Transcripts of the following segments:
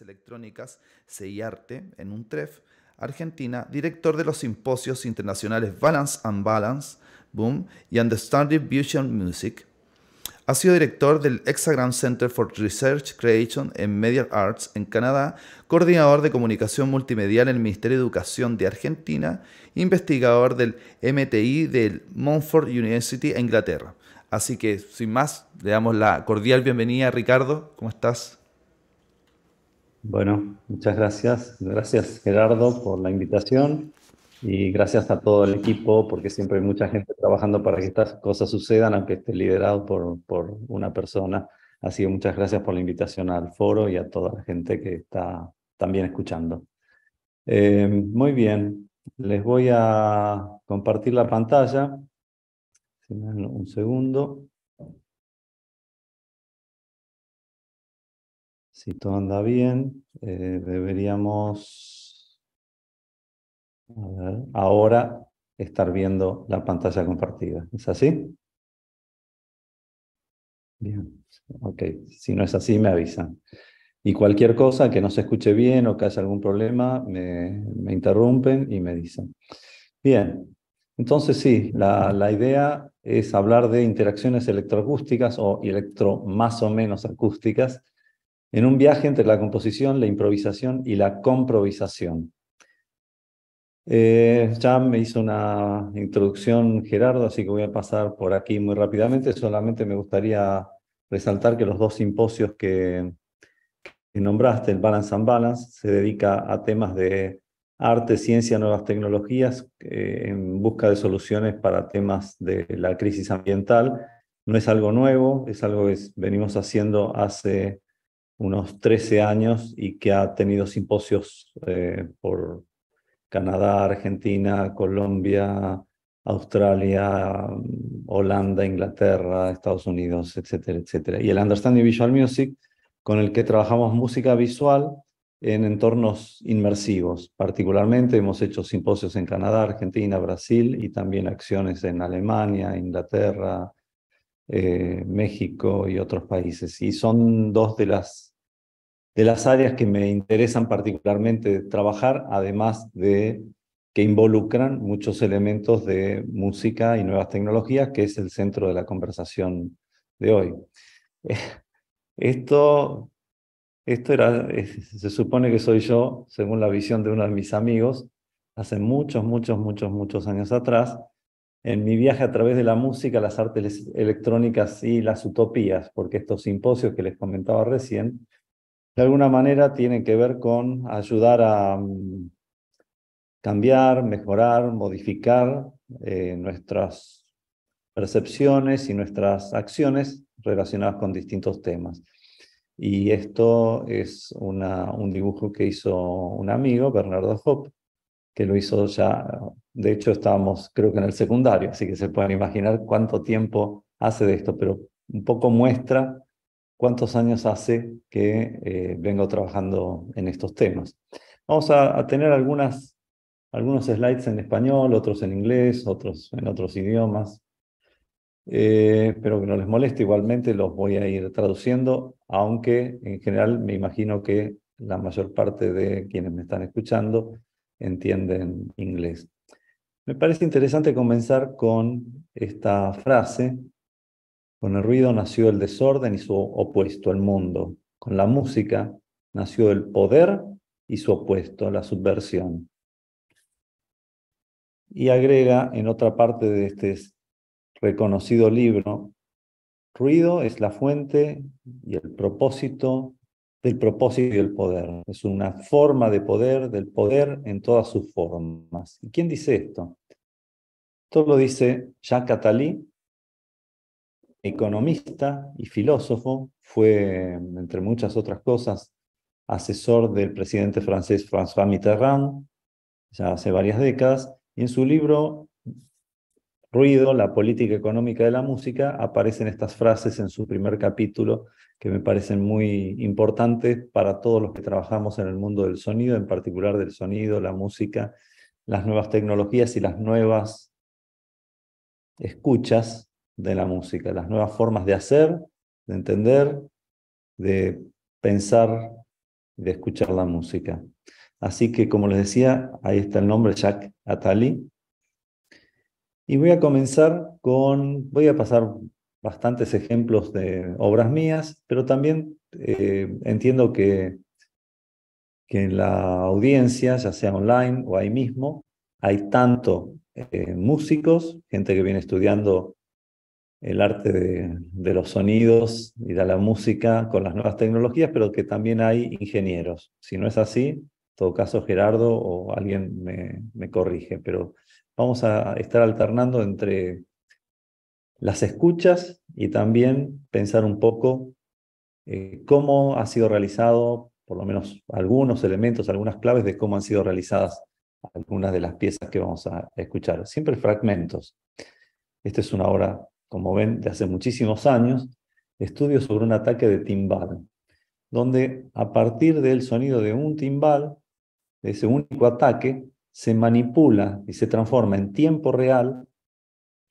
Electrónicas, CIARTE en un UNTREF, Argentina, director de los simposios internacionales Balance and Balance, Boom, y Understanding Vision Music. Ha sido director del Exagram Center for Research Creation and Media Arts en Canadá, coordinador de comunicación multimedial en el Ministerio de Educación de Argentina, investigador del MTI del Montfort University en Inglaterra. Así que, sin más, le damos la cordial bienvenida a Ricardo. ¿Cómo estás? Bueno, muchas gracias. Gracias Gerardo por la invitación y gracias a todo el equipo porque siempre hay mucha gente trabajando para que estas cosas sucedan, aunque esté liderado por, por una persona. Así que muchas gracias por la invitación al foro y a toda la gente que está también escuchando. Eh, muy bien, les voy a compartir la pantalla. Un segundo. si todo anda bien, eh, deberíamos ahora estar viendo la pantalla compartida. ¿Es así? Bien, ok. Si no es así, me avisan. Y cualquier cosa que no se escuche bien o que haya algún problema, me, interrumpen y me dicen. Bien, entonces sí, la, la idea es hablar de interacciones electroacústicas o electro más o menos acústicas en un viaje entre la composición, la improvisación y la comprovisación. ya eh, me hizo una introducción Gerardo, así que voy a pasar por aquí muy rápidamente. Solamente me gustaría resaltar que los dos simposios que, nombraste, el Balance and Balance, se dedica a temas de arte, ciencia, nuevas tecnologías, eh, en busca de soluciones para temas de la crisis ambiental. No es algo nuevo, es algo que venimos haciendo hace unos 13 años y que ha tenido simposios eh, por Canadá, Argentina, Colombia, Australia, Holanda, Inglaterra, Estados Unidos, etcétera, etcétera. Y el Understanding Visual Music, con el que trabajamos música visual en entornos inmersivos. Particularmente hemos hecho simposios en Canadá, Argentina, Brasil y también acciones en Alemania, Inglaterra, eh, México y otros países. Y son dos de las de las áreas que me interesan particularmente trabajar, además de que involucran muchos elementos de música y nuevas tecnologías, que es el centro de la conversación de hoy. Esto, esto era, eh, se supone que soy yo, según la visión de uno de mis amigos, hace muchos, muchos, muchos, muchos años atrás, en mi viaje a través de la música, las artes electrónicas y las utopías, porque estos simposios que les comentaba recién de alguna manera tiene que ver con ayudar a mm, cambiar, mejorar, modificar eh, nuestras percepciones y nuestras acciones relacionadas con distintos temas. Y esto es un dibujo que hizo un amigo, Bernardo Hop, que lo hizo ya, de hecho estábamos creo que en el secundario, así que se pueden imaginar cuánto tiempo hace de esto, pero un poco muestra cuántos años hace que eh, vengo trabajando en estos temas. Vamos a, tener algunas, algunos slides en español, otros en inglés, otros en otros idiomas. Espero eh, que no les moleste, igualmente los voy a ir traduciendo, aunque en general me imagino que la mayor parte de quienes me están escuchando entienden inglés. Me parece interesante comenzar con esta frase con el ruido nació el desorden y su opuesto, el mundo. Con la música nació el poder y su opuesto, la subversión. Y agrega en otra parte de este reconocido libro, ruido es la fuente y el propósito del propósito y el poder. Es una forma de poder, del poder en todas sus formas. ¿Y quién dice esto? Esto lo dice Jacques Attali, economista y filósofo, fue, entre muchas otras cosas, asesor del presidente francés François Mitterrand, ya hace varias décadas, y en su libro Ruido, la política económica de la música, aparecen estas frases en su primer capítulo que me parecen muy importantes para todos los que trabajamos en el mundo del sonido, en particular del sonido, la música, las nuevas tecnologías y las nuevas escuchas de la música, las nuevas formas de hacer, de entender, de pensar, de escuchar la música. Así que, como les decía, ahí está el nombre, Jack Atali. Y voy a comenzar con, voy a pasar bastantes ejemplos de obras mías, pero también eh, entiendo que, en la audiencia, ya sea online o ahí mismo, hay tanto eh, músicos, gente que viene estudiando el arte de, los sonidos y de la música con las nuevas tecnologías, pero que también hay ingenieros. Si no es así, en todo caso Gerardo o alguien me, corrige, pero vamos a estar alternando entre las escuchas y también pensar un poco eh, cómo ha sido realizado, por lo menos algunos elementos, algunas claves de cómo han sido realizadas algunas de las piezas que vamos a escuchar. Siempre fragmentos. Esta es una obra como ven, de hace muchísimos años, estudio sobre un ataque de timbal, donde a partir del sonido de un timbal, de ese único ataque, se manipula y se transforma en tiempo real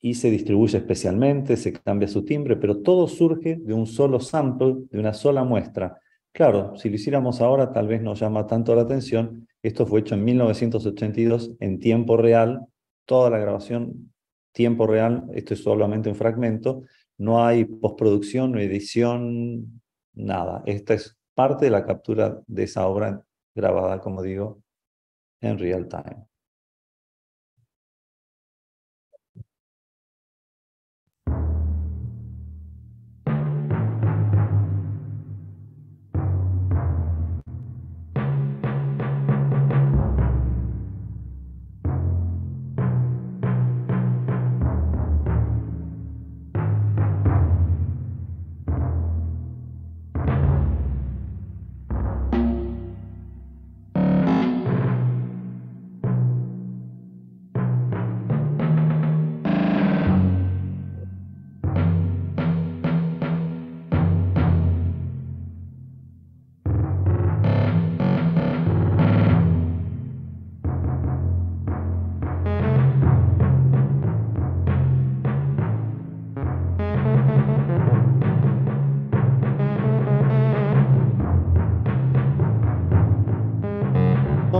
y se distribuye especialmente, se cambia su timbre, pero todo surge de un solo sample, de una sola muestra. Claro, si lo hiciéramos ahora tal vez no llama tanto la atención. Esto fue hecho en 1982 en tiempo real, toda la grabación tiempo real, esto es solamente un fragmento, no hay postproducción, no edición, nada. Esta es parte de la captura de esa obra grabada, como digo, en real time.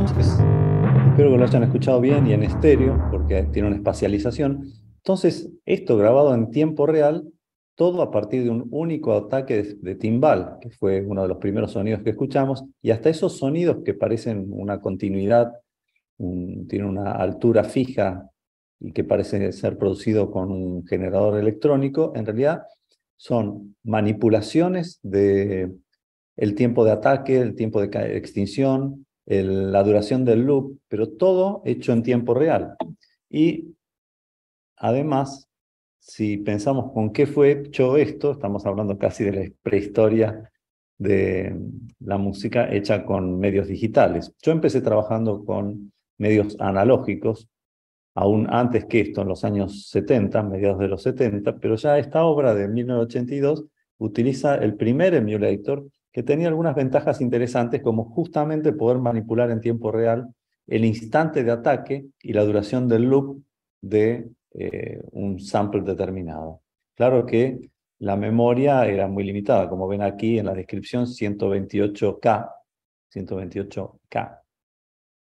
Entonces, espero que lo hayan escuchado bien y en estéreo, porque tiene una espacialización. Entonces, esto grabado en tiempo real, todo a partir de un único ataque de, timbal, que fue uno de los primeros sonidos que escuchamos, y hasta esos sonidos que parecen una continuidad, tiene tienen una altura fija y que parece ser producido con un generador electrónico, en realidad son manipulaciones de el tiempo de ataque, el tiempo de extinción, la duración del loop, pero todo hecho en tiempo real. Y además, si pensamos con qué fue hecho esto, estamos hablando casi de la prehistoria de la música hecha con medios digitales. Yo empecé trabajando con medios analógicos, aún antes que esto, en los años 70, mediados de los 70, pero ya esta obra de 1982 utiliza el primer emulator que tenía algunas ventajas interesantes como justamente poder manipular en tiempo real el instante de ataque y la duración del loop de eh, un sample determinado. Claro que la memoria era muy limitada, como ven aquí en la descripción, 128K, 128K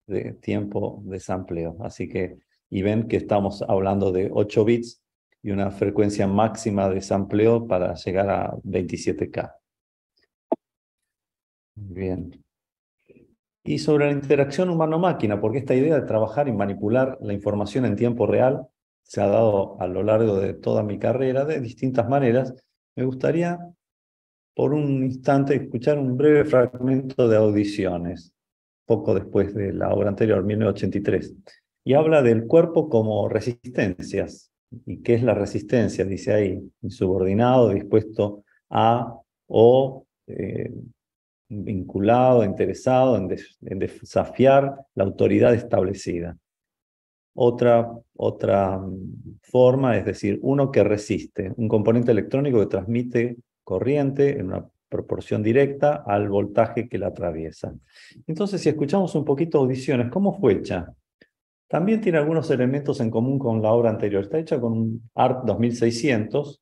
de tiempo de sampleo. Así que, y ven que estamos hablando de 8 bits y una frecuencia máxima de sampleo para llegar a 27K. Bien. Y sobre la interacción humano-máquina, porque esta idea de trabajar y manipular la información en tiempo real se ha dado a lo largo de toda mi carrera de distintas maneras, me gustaría por un instante escuchar un breve fragmento de audiciones, poco después de la obra anterior, 1983, y habla del cuerpo como resistencias. ¿Y qué es la resistencia? Dice ahí, insubordinado, dispuesto a o eh, vinculado, interesado en, desafiar la autoridad establecida. Otra, otra mm, forma es decir, uno que resiste, un componente electrónico que transmite corriente en una proporción directa al voltaje que la atraviesa. Entonces, si escuchamos un poquito audiciones, ¿cómo fue hecha? También tiene algunos elementos en común con la obra anterior. Está hecha con un ART 2600,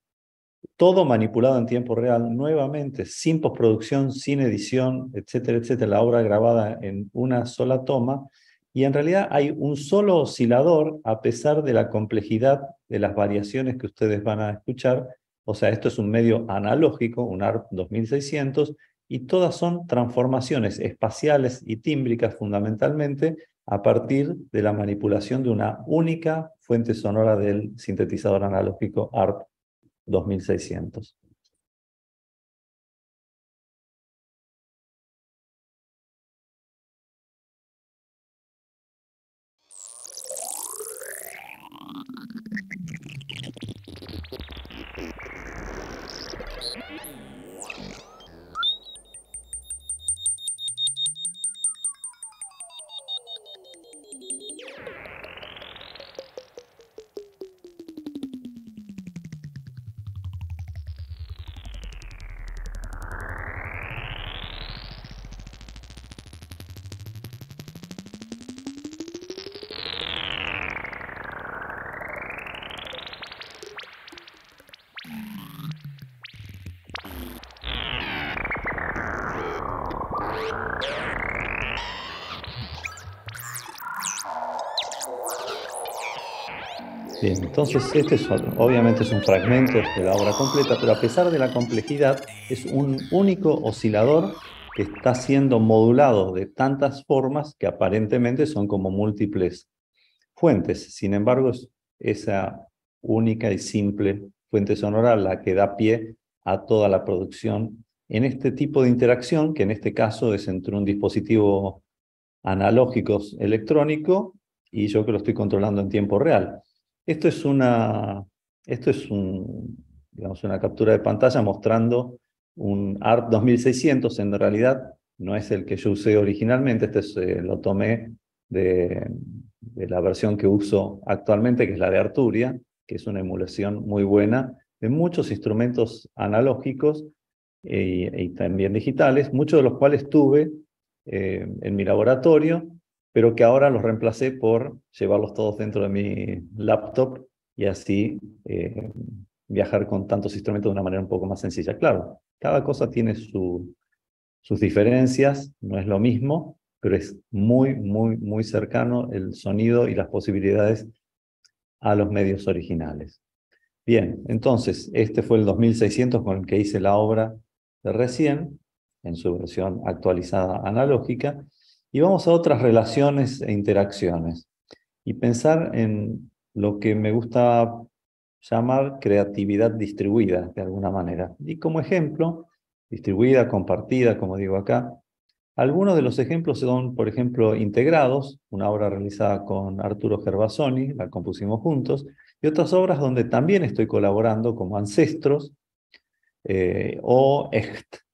todo manipulado en tiempo real, nuevamente, sin postproducción, sin edición, etcétera, etcétera, la obra grabada en una sola toma, y en realidad hay un solo oscilador a pesar de la complejidad de las variaciones que ustedes van a escuchar, o sea, esto es un medio analógico, un ARP 2600, y todas son transformaciones espaciales y tímbricas fundamentalmente a partir de la manipulación de una única fuente sonora del sintetizador analógico ARP 2.600. Entonces, este es, obviamente es un fragmento de la obra completa, pero a pesar de la complejidad, es un único oscilador que está siendo modulado de tantas formas que aparentemente son como múltiples fuentes. Sin embargo, es esa única y simple fuente sonora la que da pie a toda la producción en este tipo de interacción, que en este caso es entre un dispositivo analógico electrónico y yo que lo estoy controlando en tiempo real. Esto es una, esto es una captura de pantalla mostrando un Art 2600. En realidad no es el que yo usé originalmente, este eh, lo tomé de, la versión que uso actualmente, que es la de Arturia, que es una emulación muy buena de muchos instrumentos analógicos eh, y, también digitales, muchos de los cuales tuve eh, en mi laboratorio pero que ahora los reemplacé por llevarlos todos dentro de mi laptop y así eh, viajar con tantos instrumentos de una manera un poco más sencilla. Claro, cada cosa tiene sus diferencias, no es lo mismo, pero es muy, muy, muy cercano el sonido y las posibilidades a los medios originales. Bien, entonces, este fue el 2600 con el que hice la obra de recién, en su versión actualizada analógica, y vamos a otras relaciones e interacciones. Y pensar en lo que me gusta llamar creatividad distribuida, de alguna manera. Y como ejemplo, distribuida, compartida, como digo acá, algunos de los ejemplos son, por ejemplo, Integrados, una obra realizada con Arturo Gervasoni, la compusimos juntos, y otras obras donde también estoy colaborando, como Ancestros eh, o Echt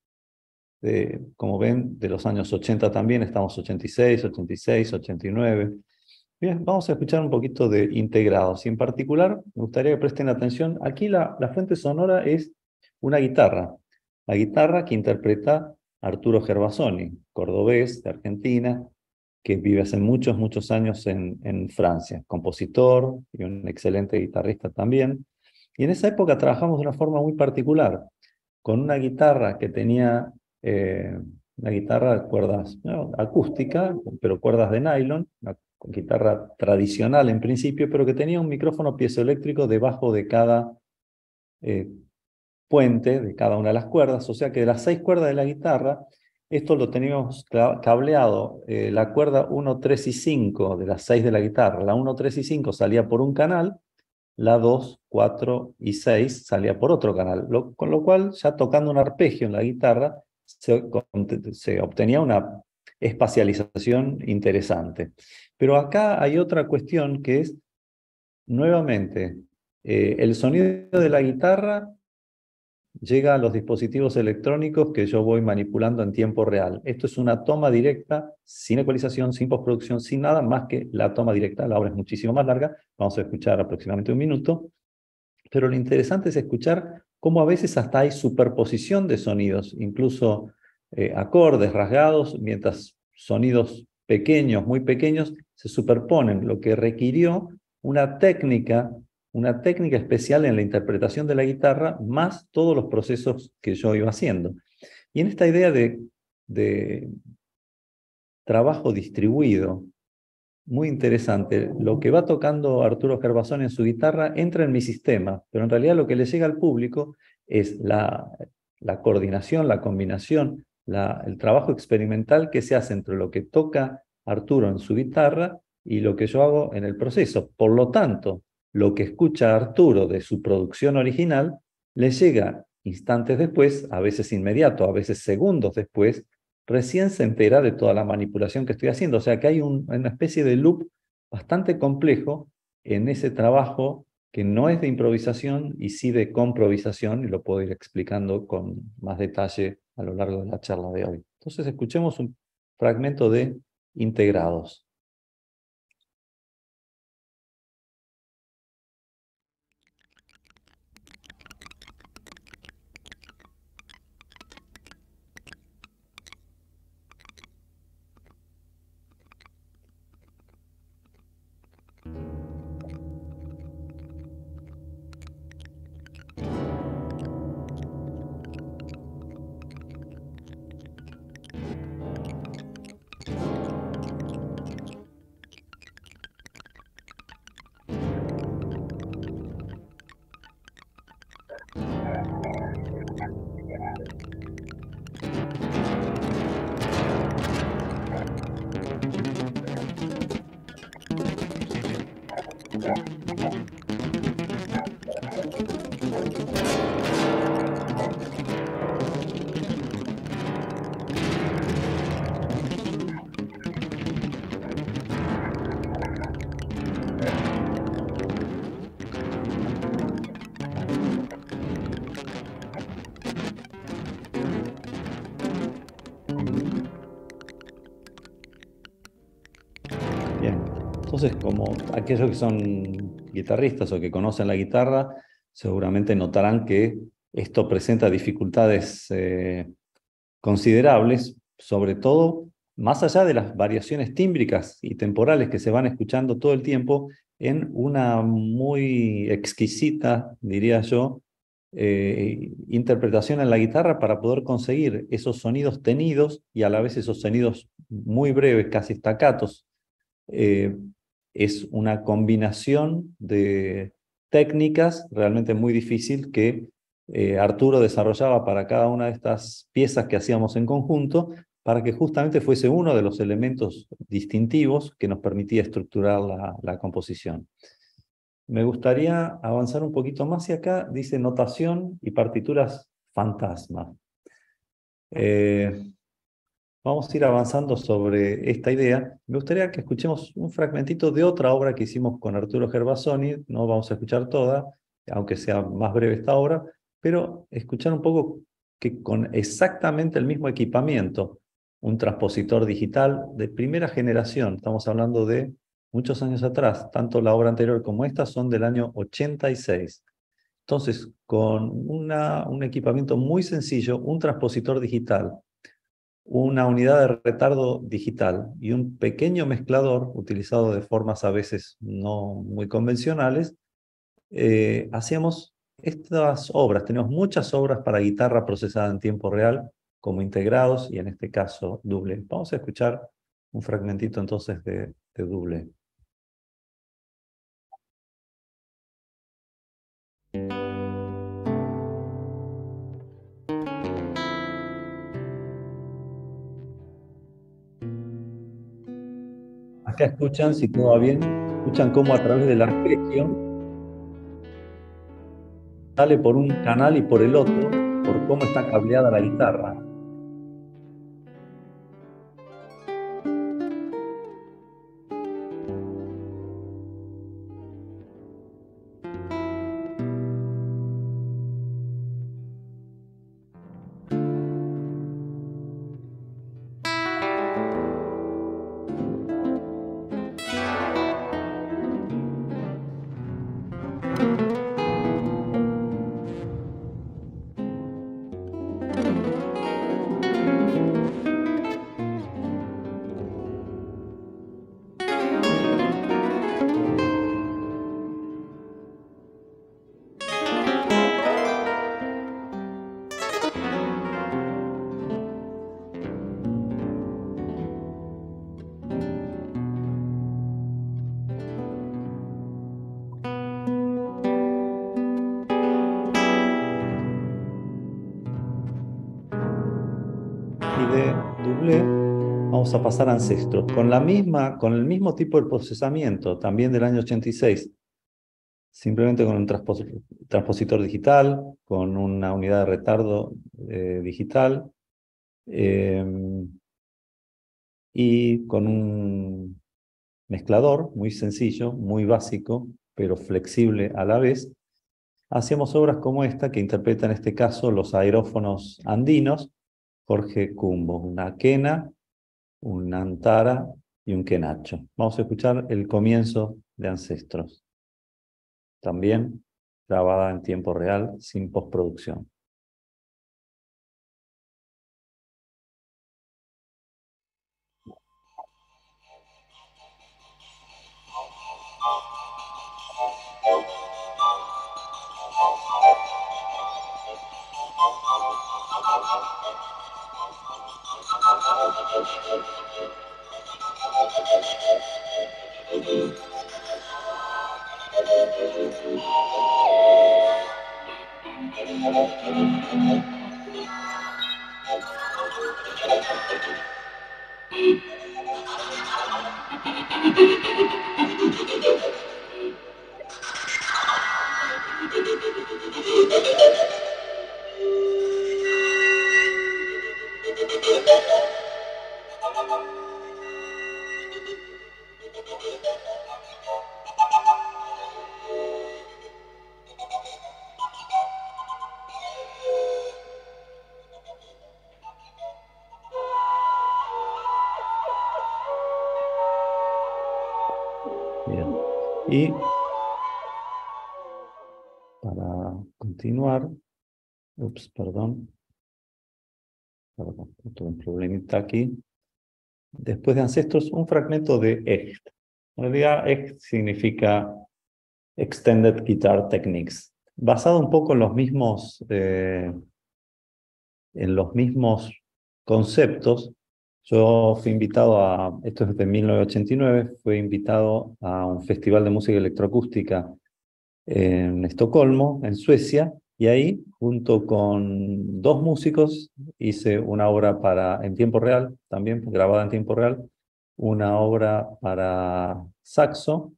como ven, de los años 80 también, estamos 86, 86, 89. Bien, vamos a escuchar un poquito de integrados y en particular me gustaría que presten atención, aquí la, la fuente sonora es una guitarra, la guitarra que interpreta Arturo Gervasoni, cordobés de Argentina, que vive hace muchos, muchos años en, en, Francia, compositor y un excelente guitarrista también. Y en esa época trabajamos de una forma muy particular, con una guitarra que tenía eh, una guitarra de cuerdas acústicas, acústica, pero cuerdas de nylon, una guitarra tradicional en principio, pero que tenía un micrófono piezoeléctrico debajo de cada eh, puente, de cada una de las cuerdas, o sea que de las seis cuerdas de la guitarra, esto lo teníamos cableado, eh, la cuerda 1, 3 y 5 de las seis de la guitarra, la 1, 3 y 5 salía por un canal, la 2, 4 y 6 salía por otro canal, con lo cual ya tocando un arpegio en la guitarra, se, obtenía una espacialización interesante. Pero acá hay otra cuestión que es, nuevamente, eh, el sonido de la guitarra llega a los dispositivos electrónicos que yo voy manipulando en tiempo real. Esto es una toma directa, sin ecualización, sin postproducción, sin nada más que la toma directa. La obra es muchísimo más larga, vamos a escuchar aproximadamente un minuto. Pero lo interesante es escuchar como a veces hasta hay superposición de sonidos, incluso eh, acordes rasgados, mientras sonidos pequeños, muy pequeños, se superponen, lo que requirió una técnica, una técnica especial en la interpretación de la guitarra, más todos los procesos que yo iba haciendo. Y en esta idea de trabajo distribuido, muy interesante. Lo que va tocando Arturo Gervason en su guitarra entra en mi sistema, pero en realidad lo que le llega al público es la, la coordinación, la combinación, el trabajo experimental que se hace entre lo que toca Arturo en su guitarra y lo que yo hago en el proceso. Por lo tanto, lo que escucha Arturo de su producción original le llega instantes después, a veces inmediato, a veces segundos después, recién se entera de toda la manipulación que estoy haciendo. O sea que hay una especie de loop bastante complejo en ese trabajo que no es de improvisación y sí de comprovisación, y lo puedo ir explicando con más detalle a lo largo de la charla de hoy. Entonces escuchemos un fragmento de Integrados. Bien Entonces, como aquellos que son guitarristas o que conocen la guitarra, seguramente notarán que esto presenta dificultades eh, considerables, sobre todo más allá de las variaciones tímbricas y temporales que se van escuchando todo el tiempo, en una muy exquisita, diría yo, eh, interpretación en la guitarra para poder conseguir esos sonidos tenidos y a la vez esos sonidos muy breves, casi estacatos, eh, es una combinación de técnicas realmente muy difícil que eh, Arturo desarrollaba para cada una de estas piezas que hacíamos en conjunto para que justamente fuese uno de los elementos distintivos que nos permitía estructurar la, composición. Me gustaría avanzar un poquito más y acá dice notación y partituras fantasma. Eh, Vamos a ir avanzando sobre esta idea. Me gustaría que escuchemos un fragmentito de otra obra que hicimos con Arturo Gervasoni. No vamos a escuchar toda, aunque sea más breve esta obra, pero escuchar un poco que con exactamente el mismo equipamiento, un transpositor digital de primera generación, estamos hablando de muchos años atrás, tanto la obra anterior como esta son del año 86. Entonces, con un equipamiento muy sencillo, un transpositor digital una unidad de retardo digital y un pequeño mezclador utilizado de formas a veces no muy convencionales, eh, hacíamos estas obras. Tenemos muchas obras para guitarra procesada en tiempo real, como integrados y en este caso doble. Vamos a escuchar un fragmentito entonces de, de doble. Acá escuchan, si todo va bien, escuchan cómo a través de la región sale por un canal y por el otro, por cómo está cableada la guitarra. a pasar a Ancestro, con, la misma, con el mismo tipo de procesamiento, también del año 86, simplemente con un transpositor digital, con una unidad de retardo eh, digital em, y con un mezclador muy sencillo, muy básico, pero flexible a la vez. Hacíamos obras como esta que interpreta en este caso los aerófonos andinos, Jorge Cumbo, una quena un Antara y un Kenacho. Vamos a escuchar el comienzo de Ancestros, también grabada en tiempo real sin postproducción. Y para continuar, ups, perdón, perdón, tuve un problemita aquí. Después de ancestros, un fragmento de Echt. En realidad, Echt significa Extended Guitar Techniques, basado un poco en los mismos, eh, en los mismos conceptos, yo fui invitado a, esto es de 1989, fui invitado a un festival de música electroacústica en Estocolmo, en Suecia, y ahí, junto con dos músicos, hice una obra para, en tiempo real, también grabada en tiempo real, una obra para saxo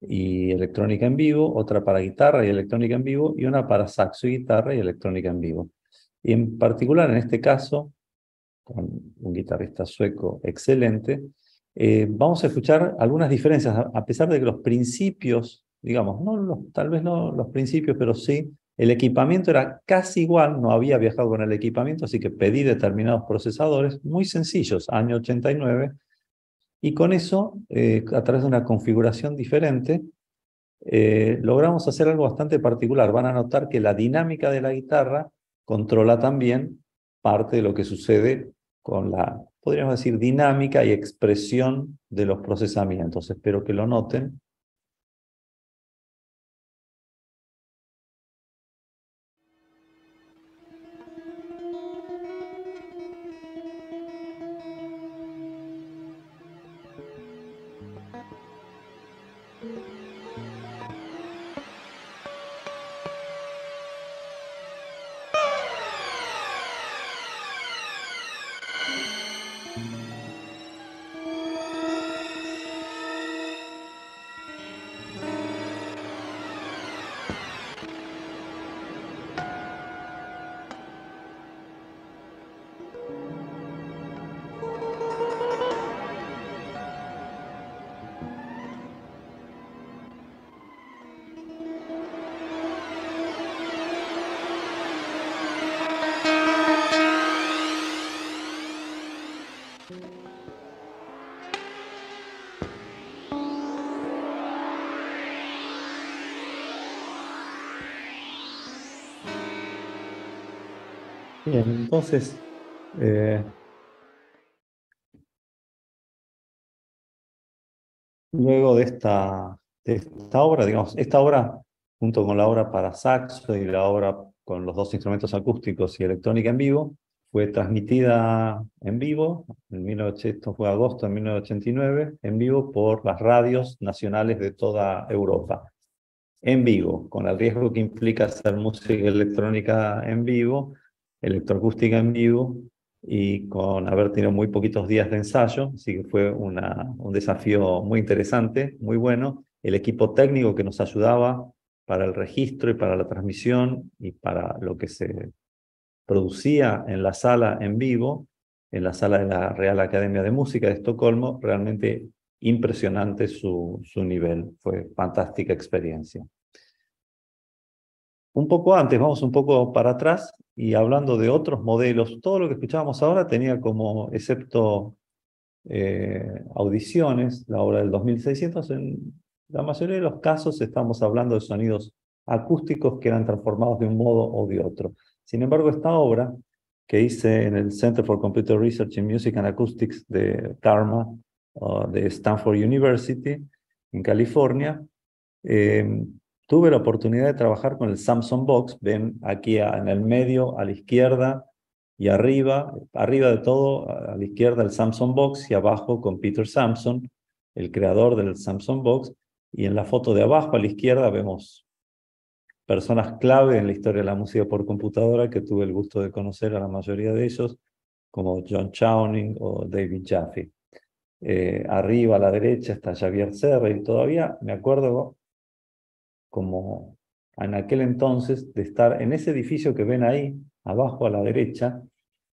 y electrónica en vivo, otra para guitarra y electrónica en vivo, y una para saxo, y guitarra y electrónica en vivo. Y en particular, en este caso, un guitarrista sueco excelente. Eh, vamos a escuchar algunas diferencias, a pesar de que los principios, digamos, no los, tal vez no los principios, pero sí, el equipamiento era casi igual, no había viajado con el equipamiento, así que pedí determinados procesadores muy sencillos, año 89, y con eso, eh, a través de una configuración diferente, eh, logramos hacer algo bastante particular. Van a notar que la dinámica de la guitarra controla también parte de lo que sucede con la, podríamos decir, dinámica y expresión de los procesamientos. Espero que lo noten. Entonces, eh, luego de esta, esta obra, digamos, esta obra junto con la obra para saxo y la obra con los dos instrumentos acústicos y electrónica en vivo, fue transmitida en vivo, en esto fue agosto de 1989, en vivo por las radios nacionales de toda Europa. En vivo, con el riesgo que implica hacer música electrónica en vivo, electroacústica en vivo y con haber tenido muy poquitos días de ensayo, así que fue un desafío muy interesante, muy bueno. El equipo técnico que nos ayudaba para el registro y para la transmisión y para lo que se producía en la sala en vivo, en la sala de la Real Academia de Música de Estocolmo, realmente impresionante su nivel, fue fantástica experiencia un poco antes, vamos un poco para atrás y hablando de otros modelos, todo lo que escuchábamos ahora tenía como, excepto eh, audiciones, la obra del 2600, en la mayoría de los casos estamos hablando de sonidos acústicos que eran transformados de un modo o de otro. Sin embargo, esta obra que hice en el Center for Computer Research in Music and Acoustics de Karma de Stanford University en California, eh, tuve la oportunidad de trabajar con el Samsung Box, ven aquí en el medio, a la izquierda y arriba, arriba de todo, a la izquierda el Samsung Box y abajo con Peter Samson, el creador del Samsung Box, y en la foto de abajo a la izquierda vemos personas clave en la historia de la música por computadora que tuve el gusto de conocer a la mayoría de ellos, como John Chowning o David Jaffe. Eh, arriba a la derecha está Javier Serra y todavía me acuerdo como en aquel entonces, de estar en ese edificio que ven ahí, abajo a la derecha,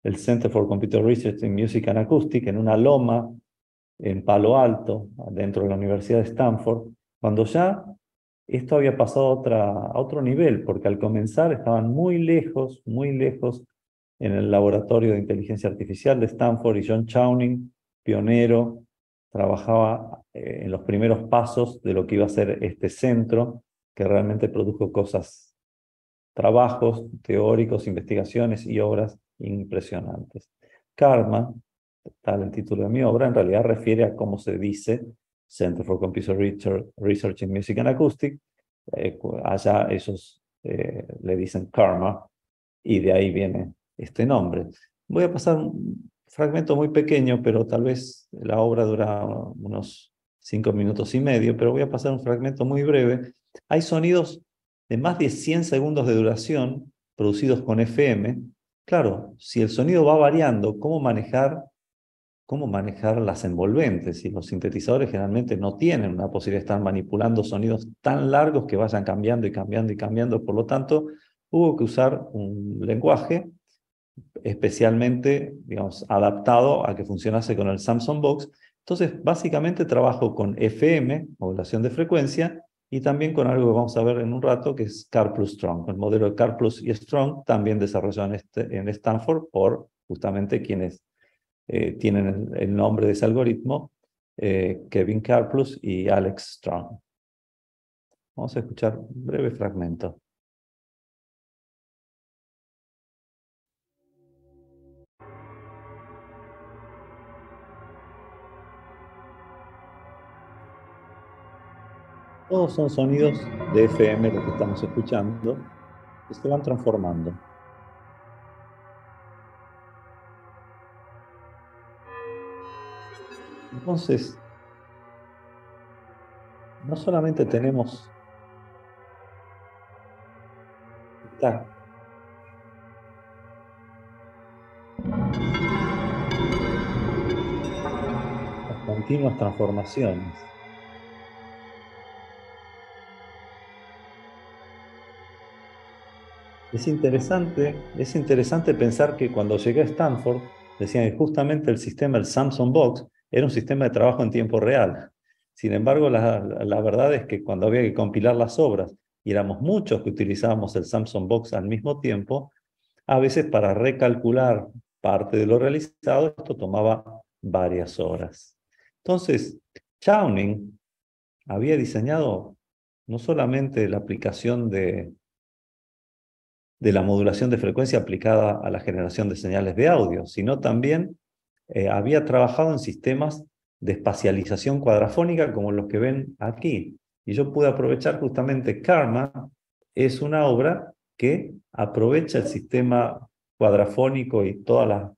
el Center for Computer Research in Music and Acoustics, en una loma en Palo Alto, dentro de la Universidad de Stanford, cuando ya esto había pasado a, a otro nivel, porque al comenzar estaban muy lejos, muy lejos en el laboratorio de inteligencia artificial de Stanford y John Chowning, pionero, trabajaba eh, en los primeros pasos de lo que iba a ser este centro que realmente produjo cosas, trabajos teóricos, investigaciones y obras impresionantes. Karma, tal el título de mi obra, en realidad refiere a cómo se dice Center for Computer Research in Music and Acoustic. Eh, allá ellos eh, le dicen karma y de ahí viene este nombre. Voy a pasar un fragmento muy pequeño, pero tal vez la obra dura unos cinco minutos y medio, pero voy a pasar un fragmento muy breve. Hay sonidos de más de 100 segundos de duración producidos con FM. Claro, si el sonido va variando, ¿cómo manejar, cómo manejar las envolventes? Y los sintetizadores generalmente no tienen una posibilidad de estar manipulando sonidos tan largos que vayan cambiando y cambiando y cambiando. Por lo tanto, hubo que usar un lenguaje especialmente, digamos, adaptado a que funcionase con el Samsung Box, entonces, básicamente trabajo con FM, modulación de frecuencia, y también con algo que vamos a ver en un rato, que es CAR Strong. El modelo de CAR y Strong también desarrollado en, este, Stanford por justamente quienes eh, tienen el, nombre de ese algoritmo, eh, Kevin Carplus y Alex Strong. Vamos a escuchar un breve fragmento. Todos son sonidos de FM lo que estamos escuchando que se van transformando. Entonces, no solamente tenemos Las continuas transformaciones. Es interesante, es interesante pensar que cuando llegué a Stanford, decían que justamente el sistema, el Samsung Box, era un sistema de trabajo en tiempo real. Sin embargo, la, verdad es que cuando había que compilar las obras, y éramos muchos que utilizábamos el Samsung Box al mismo tiempo, a veces para recalcular parte de lo realizado, esto tomaba varias horas. Entonces, Chowning había diseñado no solamente la aplicación de de la modulación de frecuencia aplicada a la generación de señales de audio, sino también eh, había trabajado en sistemas de espacialización cuadrafónica como los que ven aquí. Y yo pude aprovechar justamente Karma, es una obra que aprovecha el sistema cuadrafónico y todo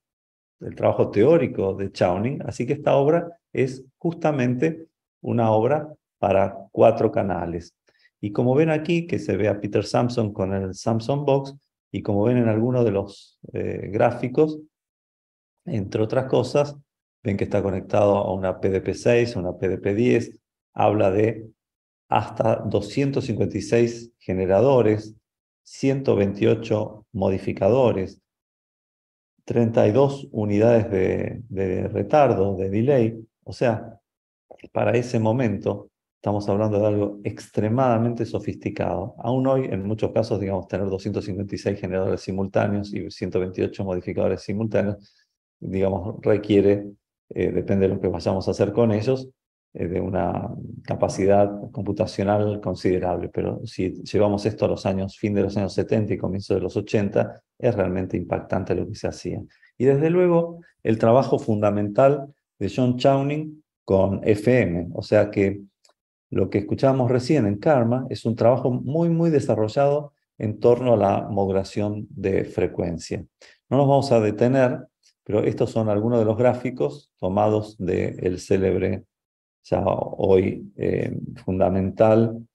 el trabajo teórico de Chowning, así que esta obra es justamente una obra para cuatro canales. Y como ven aquí, que se ve a Peter Samson con el Samsung Box, y como ven en algunos de los eh, gráficos, entre otras cosas, ven que está conectado a una PDP-6, una PDP-10, habla de hasta 256 generadores, 128 modificadores, 32 unidades de retardo, de delay, o sea, para ese momento Estamos hablando de algo extremadamente sofisticado. Aún hoy, en muchos casos, digamos, tener 256 generadores simultáneos y 128 modificadores simultáneos, digamos, requiere, eh, depende de lo que vayamos a hacer con ellos, eh, de una capacidad computacional considerable. Pero si llevamos esto a los años, fin de los años 70 y comienzo de los 80, es realmente impactante lo que se hacía. Y desde luego, el trabajo fundamental de John Chowning con FM, o sea que lo que escuchábamos recién en Karma es un trabajo muy, muy desarrollado en torno a la modulación de frecuencia. No nos vamos a detener, pero estos son algunos de los gráficos tomados del célebre, ya hoy eh, fundamental,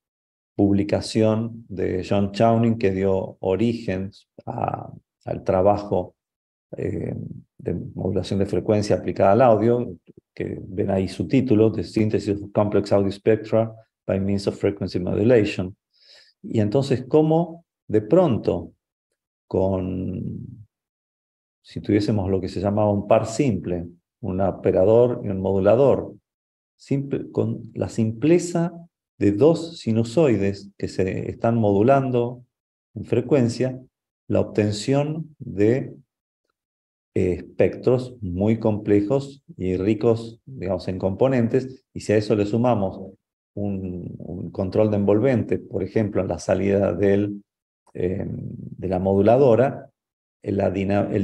publicación de John Chowning que dio origen al trabajo eh, de modulación de frecuencia aplicada al audio, que ven ahí su título, The Synthesis of Complex Audio Spectra by Means of Frequency Modulation. Y entonces, ¿cómo de pronto, con, si tuviésemos lo que se llamaba un par simple, un operador y un modulador, simple, con la simpleza de dos sinusoides que se están modulando en frecuencia, la obtención de espectros muy complejos y ricos, digamos, en componentes, y si a eso le sumamos un, control de envolvente, por ejemplo, en la salida eh, de la moduladora, el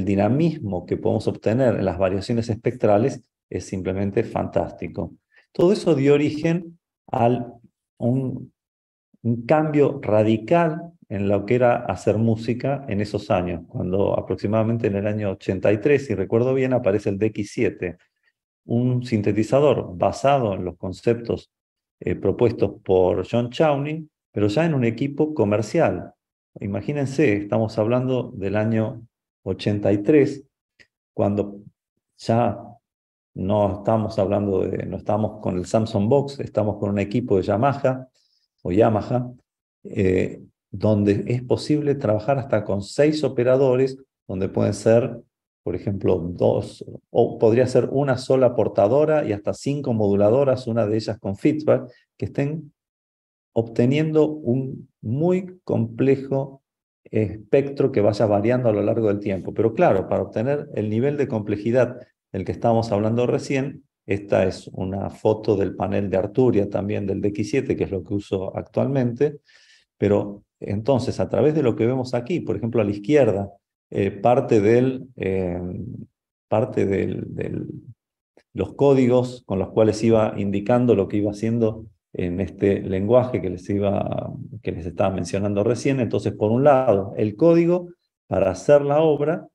dinamismo que podemos obtener en las variaciones espectrales es simplemente fantástico. Todo eso dio origen a un, un cambio radical en lo que era hacer música en esos años, cuando aproximadamente en el año 83, si recuerdo bien, aparece el DX7, un sintetizador basado en los conceptos eh, propuestos por John Chauny, pero ya en un equipo comercial. Imagínense, estamos hablando del año 83, cuando ya no estamos hablando de, no estamos con el Samsung Box, estamos con un equipo de Yamaha o Yamaha, eh, donde es posible trabajar hasta con seis operadores, donde pueden ser, por ejemplo, dos, o podría ser una sola portadora y hasta cinco moduladoras, una de ellas con feedback, que estén obteniendo un muy complejo espectro que vaya variando a lo largo del tiempo. Pero claro, para obtener el nivel de complejidad del que estábamos hablando recién, esta es una foto del panel de Arturia, también del DX7, que es lo que uso actualmente, pero entonces, a través de lo que vemos aquí, por ejemplo, a la izquierda, eh, parte, del, eh, parte del, los códigos con los cuales iba indicando lo que iba haciendo en este lenguaje que les, iba, que les estaba mencionando recién. Entonces, por un lado, el código para hacer la obra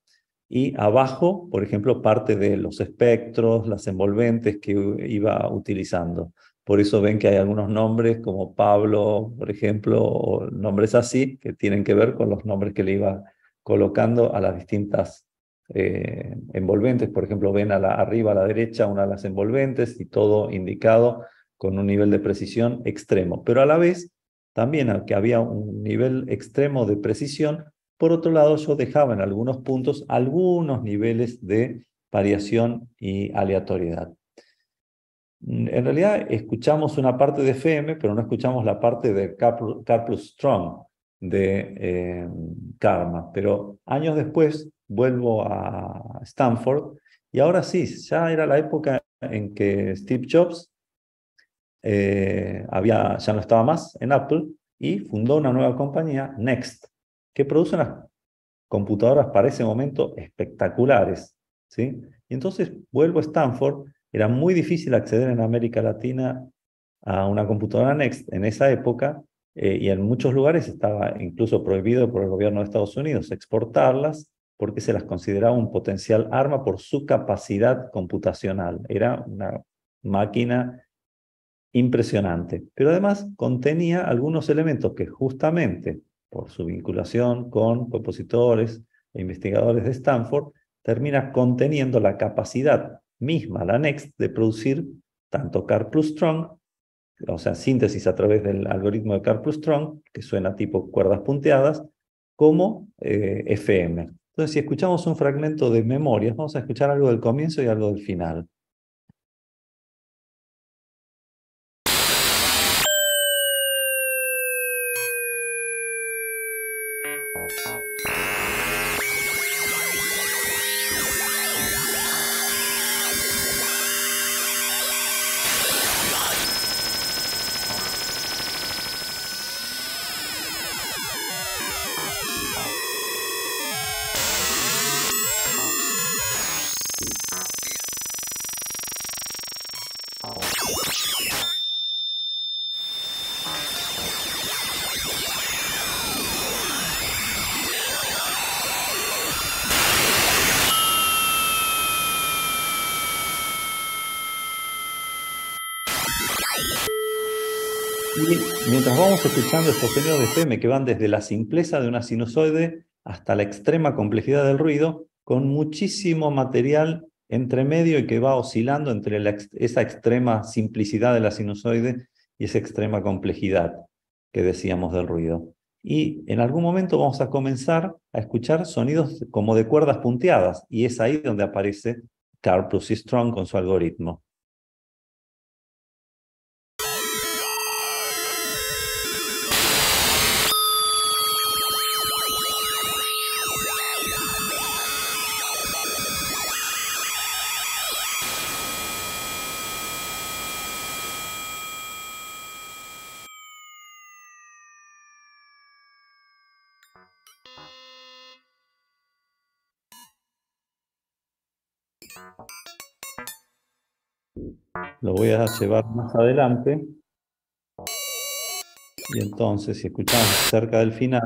y abajo, por ejemplo, parte de los espectros, las envolventes que iba utilizando. Por eso ven que hay algunos nombres como Pablo, por ejemplo, o nombres así, que tienen que ver con los nombres que le iba colocando a las distintas eh, envolventes. Por ejemplo, ven a la, arriba a la derecha una de las envolventes y todo indicado con un nivel de precisión extremo. Pero a la vez, también aunque había un nivel extremo de precisión, por otro lado, yo dejaba en algunos puntos algunos niveles de variación y aleatoriedad en realidad escuchamos una parte de FM, pero no escuchamos la parte de Carplus Strong de eh, Karma. Pero años después vuelvo a Stanford y ahora sí, ya era la época en que Steve Jobs eh, había, ya no estaba más en Apple y fundó una nueva compañía, Next, que produce unas computadoras para ese momento espectaculares. ¿sí? Y entonces vuelvo a Stanford era muy difícil acceder en América Latina a una computadora Next en esa época eh, y en muchos lugares estaba incluso prohibido por el gobierno de Estados Unidos exportarlas porque se las consideraba un potencial arma por su capacidad computacional. Era una máquina impresionante, pero además contenía algunos elementos que justamente por su vinculación con compositores e investigadores de Stanford, termina conteniendo la capacidad misma, la Next, de producir tanto Car plus Strong, o sea, síntesis a través del algoritmo de Car plus Strong, que suena tipo cuerdas punteadas, como eh, FM. Entonces, si escuchamos un fragmento de memorias, vamos a escuchar algo del comienzo y algo del final. escuchando estos sonidos de FM que van desde la simpleza de una sinusoide hasta la extrema complejidad del ruido, con muchísimo material entre medio y que va oscilando entre esa extrema simplicidad de la sinusoide y esa extrema complejidad que decíamos del ruido. Y en algún momento vamos a comenzar a escuchar sonidos como de cuerdas punteadas, y es ahí donde aparece Carl Strong con su algoritmo. voy a llevar más adelante. Y entonces, si escuchamos cerca del final,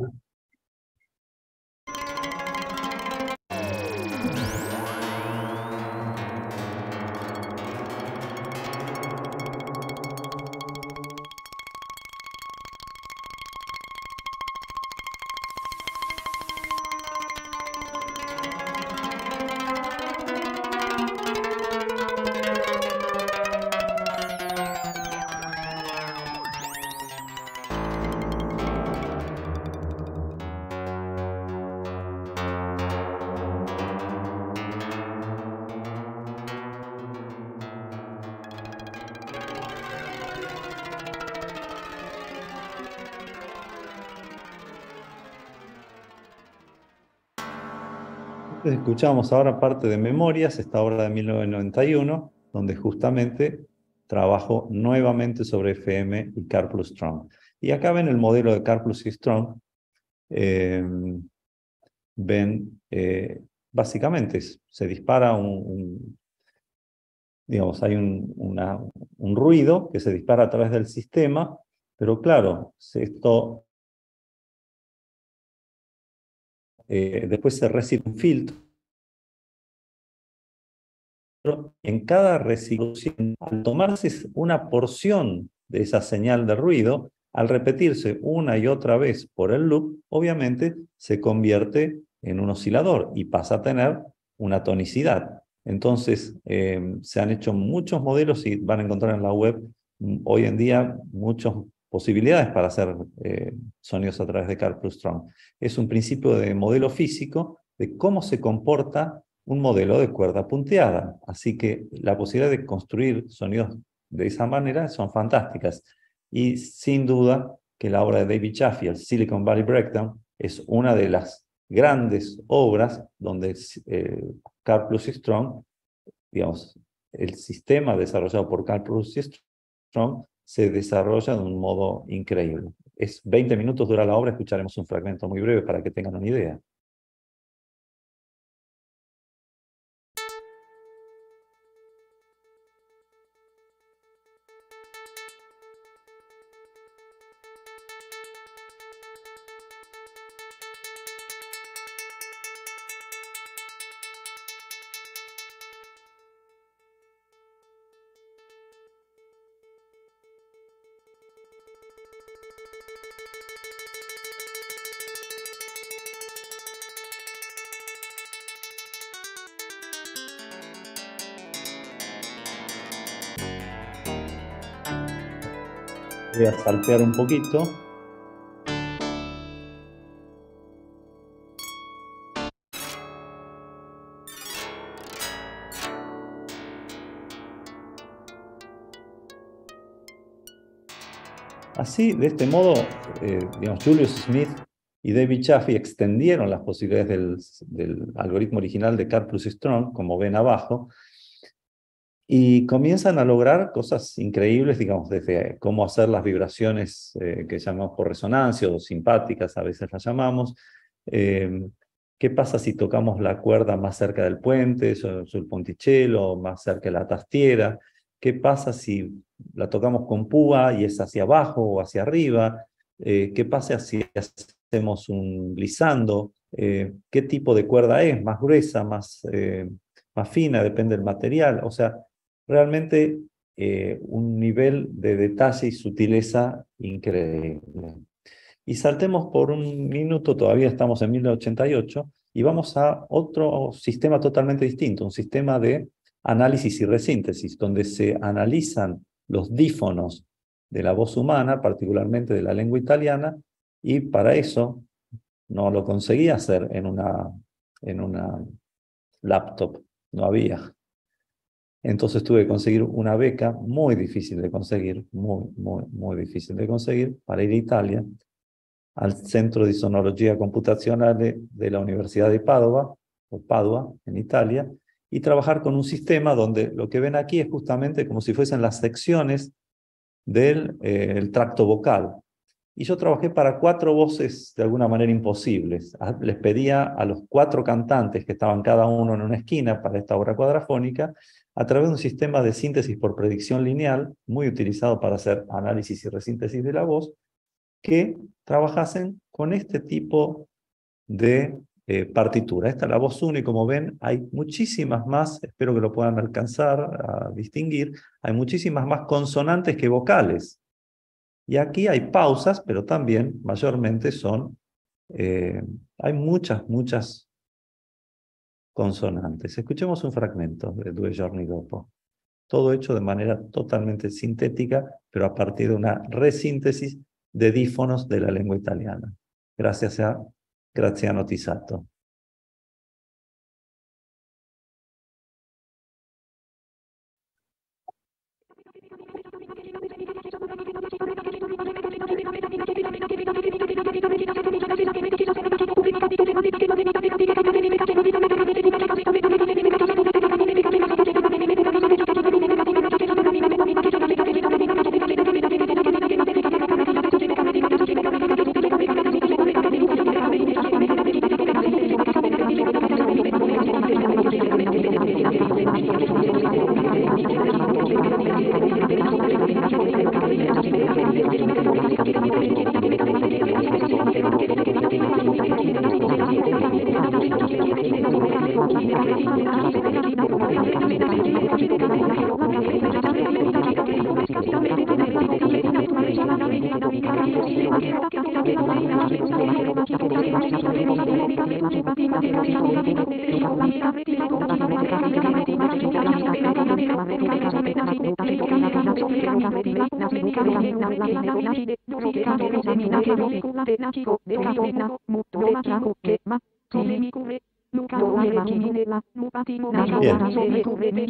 escuchamos ahora parte de Memorias, esta obra de 1991, donde justamente trabajo nuevamente sobre FM y Car plus Strong. Y acá ven el modelo de Car plus y Strong. Eh, ven, eh, básicamente se dispara un, digamos, hay un, un ruido que se dispara a través del sistema, pero claro, esto Eh, después se recibe un filtro. En cada recibo al tomarse una porción de esa señal de ruido, al repetirse una y otra vez por el loop, obviamente se convierte en un oscilador y pasa a tener una tonicidad. Entonces, em, se han hecho muchos modelos y van a encontrar en la web mm, hoy en día muchos posibilidades para hacer eh, sonidos a través de Carl Strong. Es un principio de modelo físico de cómo se comporta un modelo de cuerda punteada. Así que la posibilidad de construir sonidos de esa manera son fantásticas. Y sin duda que la obra de David Chaffee, Silicon Valley Breakdown, es una de las grandes obras donde eh, Carl Strong, digamos, el sistema desarrollado por Carl Strong, se desarrolla de un modo increíble. Es 20 minutos dura la obra, escucharemos un fragmento muy breve para que tengan una idea. Voy a saltear un poquito. Así, de este modo, eh, digamos, Julius Smith y David Chaffee extendieron las posibilidades del, algoritmo original de Carl plus Strong, como ven abajo, y comienzan a lograr cosas increíbles, digamos, desde cómo hacer las vibraciones eh, que llamamos por resonancia o simpáticas, a veces las llamamos. Eh, ¿Qué pasa si tocamos la cuerda más cerca del puente, el ponticello, más cerca de la tastiera? ¿Qué pasa si la tocamos con púa y es hacia abajo o hacia arriba? Eh, ¿Qué pasa si hacemos un glissando? ¿Qué tipo de cuerda es? ¿Más gruesa, más, más fina? Depende del material. O sea, realmente eh, un nivel de detalle y sutileza increíble. Y saltemos por un minuto, todavía estamos en 1988, y vamos a otro sistema totalmente distinto, un sistema de análisis y resíntesis, donde se analizan los dífonos de la voz humana, particularmente de la lengua italiana, y para eso no lo conseguía hacer en una, en una laptop, no había. Entonces tuve que conseguir una beca muy difícil de conseguir, muy, muy, muy difícil de conseguir, para ir a Italia, al Centro de Sonología Computacional de, la Universidad de Padua, o Padua, en Italia, y trabajar con un sistema donde lo que ven aquí es justamente como si fuesen las secciones del eh, tracto vocal. Y yo trabajé para cuatro voces de alguna manera imposibles. Les pedía a los cuatro cantantes que estaban cada uno en una esquina para esta obra cuadrafónica a través de un sistema de síntesis por predicción lineal, muy utilizado para hacer análisis y resíntesis de la voz, que trabajasen con este tipo de eh, partitura. Esta es la voz 1 y como ven hay muchísimas más, espero que lo puedan alcanzar a distinguir, hay muchísimas más consonantes que vocales. Y aquí hay pausas, pero también mayormente son, eh, hay muchas, muchas consonantes. Escuchemos un fragmento de Due Giorni Dopo, todo hecho de manera totalmente sintética, pero a partir de una resíntesis de dífonos de la lengua italiana, gracias a Graziano Tisato.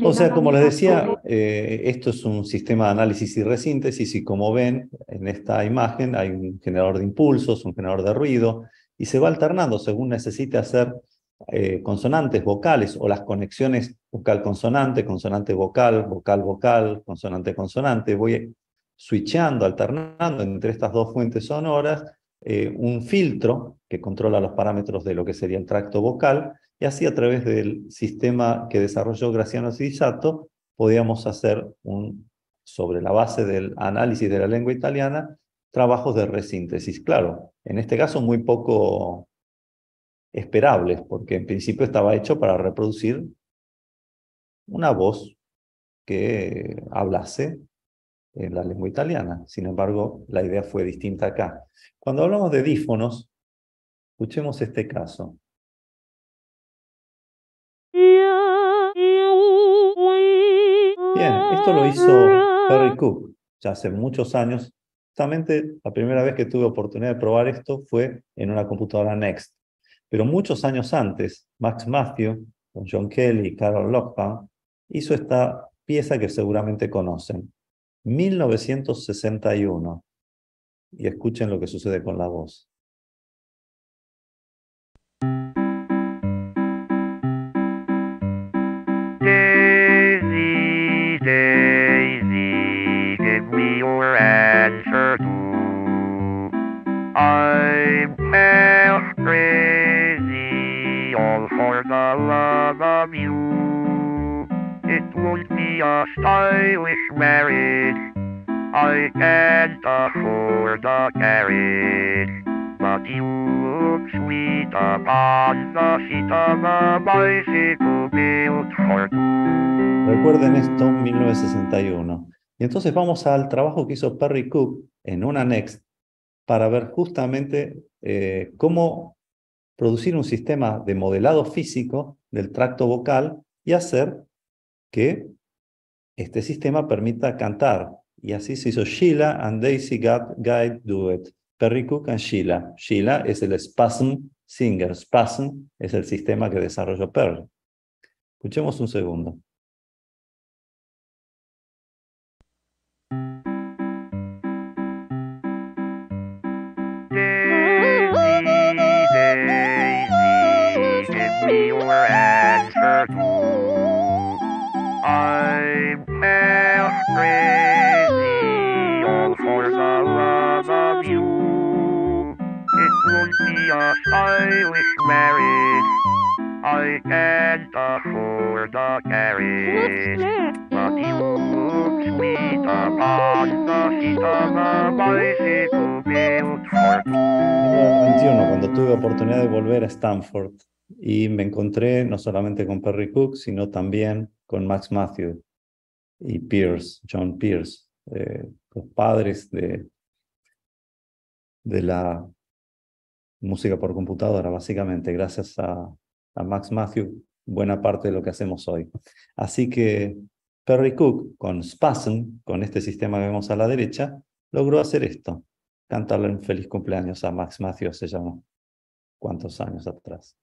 O sea, como les decía, eh, esto es un sistema de análisis y resíntesis y como ven en esta imagen hay un generador de impulsos, un generador de ruido y se va alternando según necesite hacer eh, consonantes, vocales o las conexiones vocal-consonante, consonante-vocal, vocal-vocal, consonante-consonante. Voy switchando, alternando entre estas dos fuentes sonoras eh, un filtro que controla los parámetros de lo que sería el tracto vocal, y así a través del sistema que desarrolló Graciano Sidisato, podíamos hacer un, sobre la base del análisis de la lengua italiana, trabajos de resíntesis. Claro, en este caso muy poco esperables, porque en principio estaba hecho para reproducir una voz que hablase en la lengua italiana. Sin embargo, la idea fue distinta acá. Cuando hablamos de dífonos, escuchemos este caso. Bien, esto lo hizo Perry Cook ya hace muchos años. Justamente la primera vez que tuve oportunidad de probar esto fue en una computadora Next. Pero muchos años antes, Max Matthew, con John Kelly y Carol Lockman, hizo esta pieza que seguramente conocen, 1961. Y escuchen lo que sucede con la voz. Daisy, Daisy, give me I'm crazy, all for the love of you. It won't Recuerden esto, 1961. Y entonces vamos al trabajo que hizo Perry Cook en una Next para ver justamente eh, cómo producir un sistema de modelado físico del tracto vocal y hacer que este sistema permita cantar. Y así se hizo Sheila and Daisy Guide Duet, Perry Cook and Sheila. Sheila es el Spasm Singer, Spasm es el sistema que desarrolló Perry. Escuchemos un segundo. I wish I the the 21, cuando tuve oportunidad de volver a Stanford y me encontré no solamente con Perry Cook, sino también con Max Matthew y Pierce, John Pierce, eh, los padres de, de la música por computadora, básicamente, gracias a, Max Matthew, buena parte de lo que hacemos hoy. Así que Perry Cook, con Spasm, con este sistema que vemos a la derecha, logró hacer esto, cantarle un feliz cumpleaños a Max Matthew, se llamó, cuántos años atrás.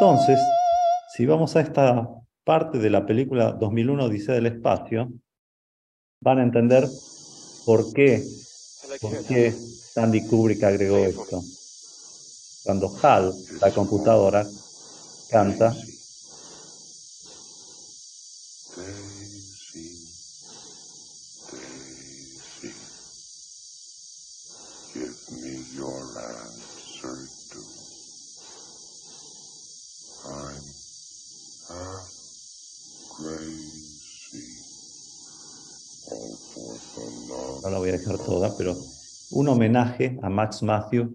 entonces, si vamos a esta parte de la película 2001 dice del Espacio, van a entender por qué, por qué Kubrick agregó esto. Cuando HAL, la computadora, canta, a Max Matthew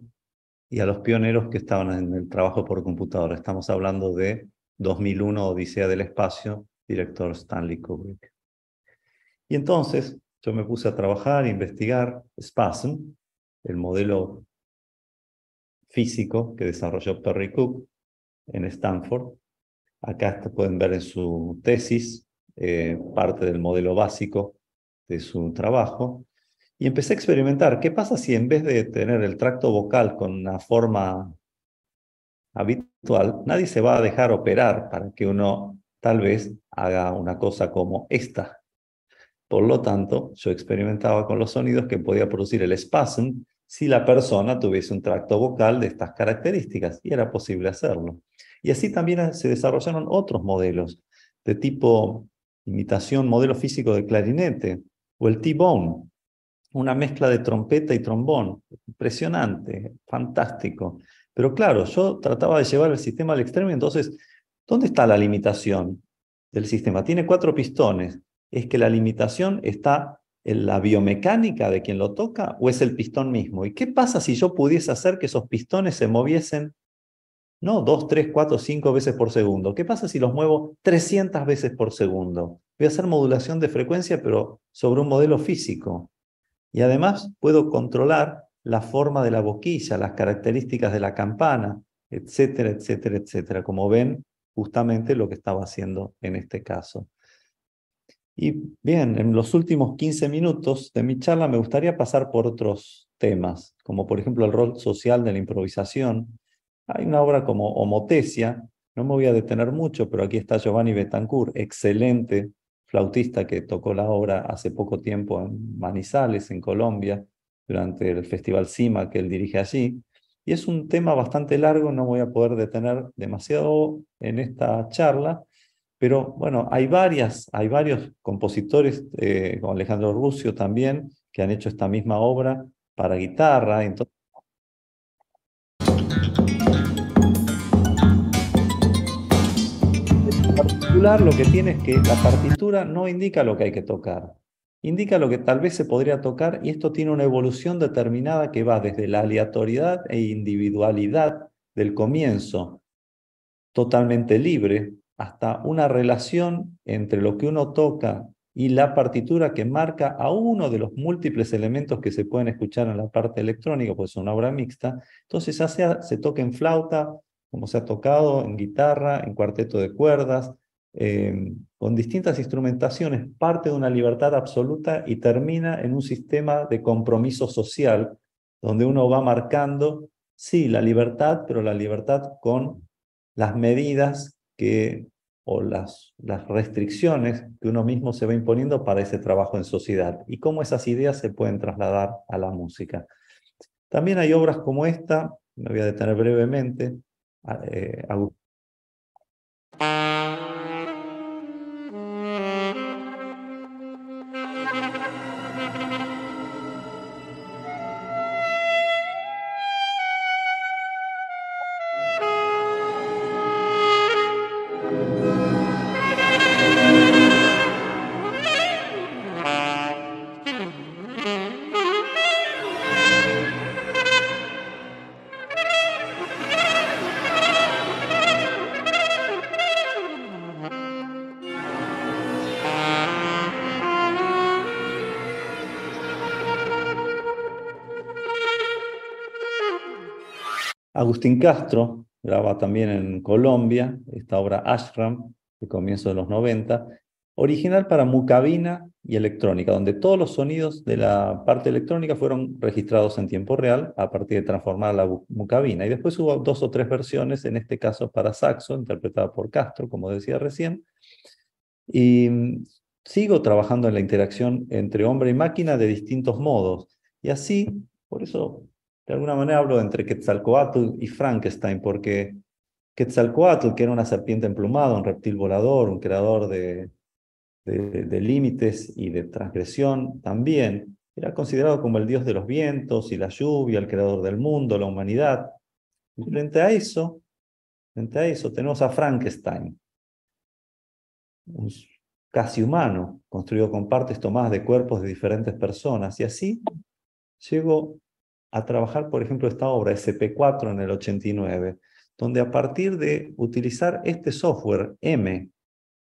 y a los pioneros que estaban en el trabajo por computadora. Estamos hablando de 2001, Odisea del Espacio, director Stanley Kubrick. Y entonces yo me puse a trabajar, a investigar SPASM, el modelo físico que desarrolló Perry Cook en Stanford. Acá pueden ver en su tesis eh, parte del modelo básico de su trabajo. Y empecé a experimentar, ¿qué pasa si en vez de tener el tracto vocal con una forma habitual, nadie se va a dejar operar para que uno tal vez haga una cosa como esta? Por lo tanto, yo experimentaba con los sonidos que podía producir el spasm si la persona tuviese un tracto vocal de estas características, y era posible hacerlo. Y así también se desarrollaron otros modelos de tipo imitación, modelo físico de clarinete, o el T-bone, una mezcla de trompeta y trombón, impresionante, fantástico. Pero claro, yo trataba de llevar el sistema al extremo entonces, ¿dónde está la limitación del sistema? Tiene cuatro pistones. ¿Es que la limitación está en la biomecánica de quien lo toca o es el pistón mismo? ¿Y qué pasa si yo pudiese hacer que esos pistones se moviesen, no, dos, tres, cuatro, cinco veces por segundo? ¿Qué pasa si los muevo 300 veces por segundo? Voy a hacer modulación de frecuencia, pero sobre un modelo físico. Y además puedo controlar la forma de la boquilla, las características de la campana, etcétera, etcétera, etcétera. Como ven, justamente lo que estaba haciendo en este caso. Y bien, en los últimos 15 minutos de mi charla me gustaría pasar por otros temas, como por ejemplo el rol social de la improvisación. Hay una obra como Homotesia, no me voy a detener mucho, pero aquí está Giovanni Betancourt, excelente flautista que tocó la obra hace poco tiempo en Manizales, en Colombia, durante el Festival CIMA que él dirige allí. Y es un tema bastante largo, no voy a poder detener demasiado en esta charla, pero bueno, hay, varias, hay varios compositores, eh, como Alejandro Rusio también, que han hecho esta misma obra para guitarra, entonces lo que tiene es que la partitura no indica lo que hay que tocar, indica lo que tal vez se podría tocar y esto tiene una evolución determinada que va desde la aleatoriedad e individualidad del comienzo, totalmente libre, hasta una relación entre lo que uno toca y la partitura que marca a uno de los múltiples elementos que se pueden escuchar en la parte electrónica, pues es una obra mixta. Entonces se toca en flauta, como se ha tocado, en guitarra, en cuarteto de cuerdas, Em, con distintas instrumentaciones, parte de una libertad absoluta y termina en un sistema de compromiso social, donde uno va marcando, sí, la libertad, pero la libertad con las medidas que o las, las restricciones que uno mismo se va imponiendo para ese trabajo en sociedad y cómo esas ideas se pueden trasladar a la música. También hay obras como esta, me voy a detener brevemente, ah, eh, Castro graba también en Colombia esta obra Ashram, de comienzo de los 90, original para mucabina y electrónica, donde todos los sonidos de la parte electrónica fueron registrados en tiempo real a partir de transformar la mucabina. Y después hubo dos o tres versiones, en este caso para saxo, interpretada por Castro, como decía recién. Y mm, sigo trabajando en la interacción entre hombre y máquina de distintos modos. Y así, por eso de alguna manera hablo entre Quetzalcoatl y Frankenstein, porque Quetzalcoatl, que era una serpiente emplumada, un reptil volador, un creador de, límites y de transgresión, también era considerado como el dios de los vientos y la lluvia, el creador del mundo, la humanidad. Y frente a eso, frente a eso, tenemos a Frankenstein, un casi humano, construido con partes tomadas de cuerpos de diferentes personas. Y así llegó a trabajar, por ejemplo, esta obra SP4 en el 89, donde a partir de utilizar este software M,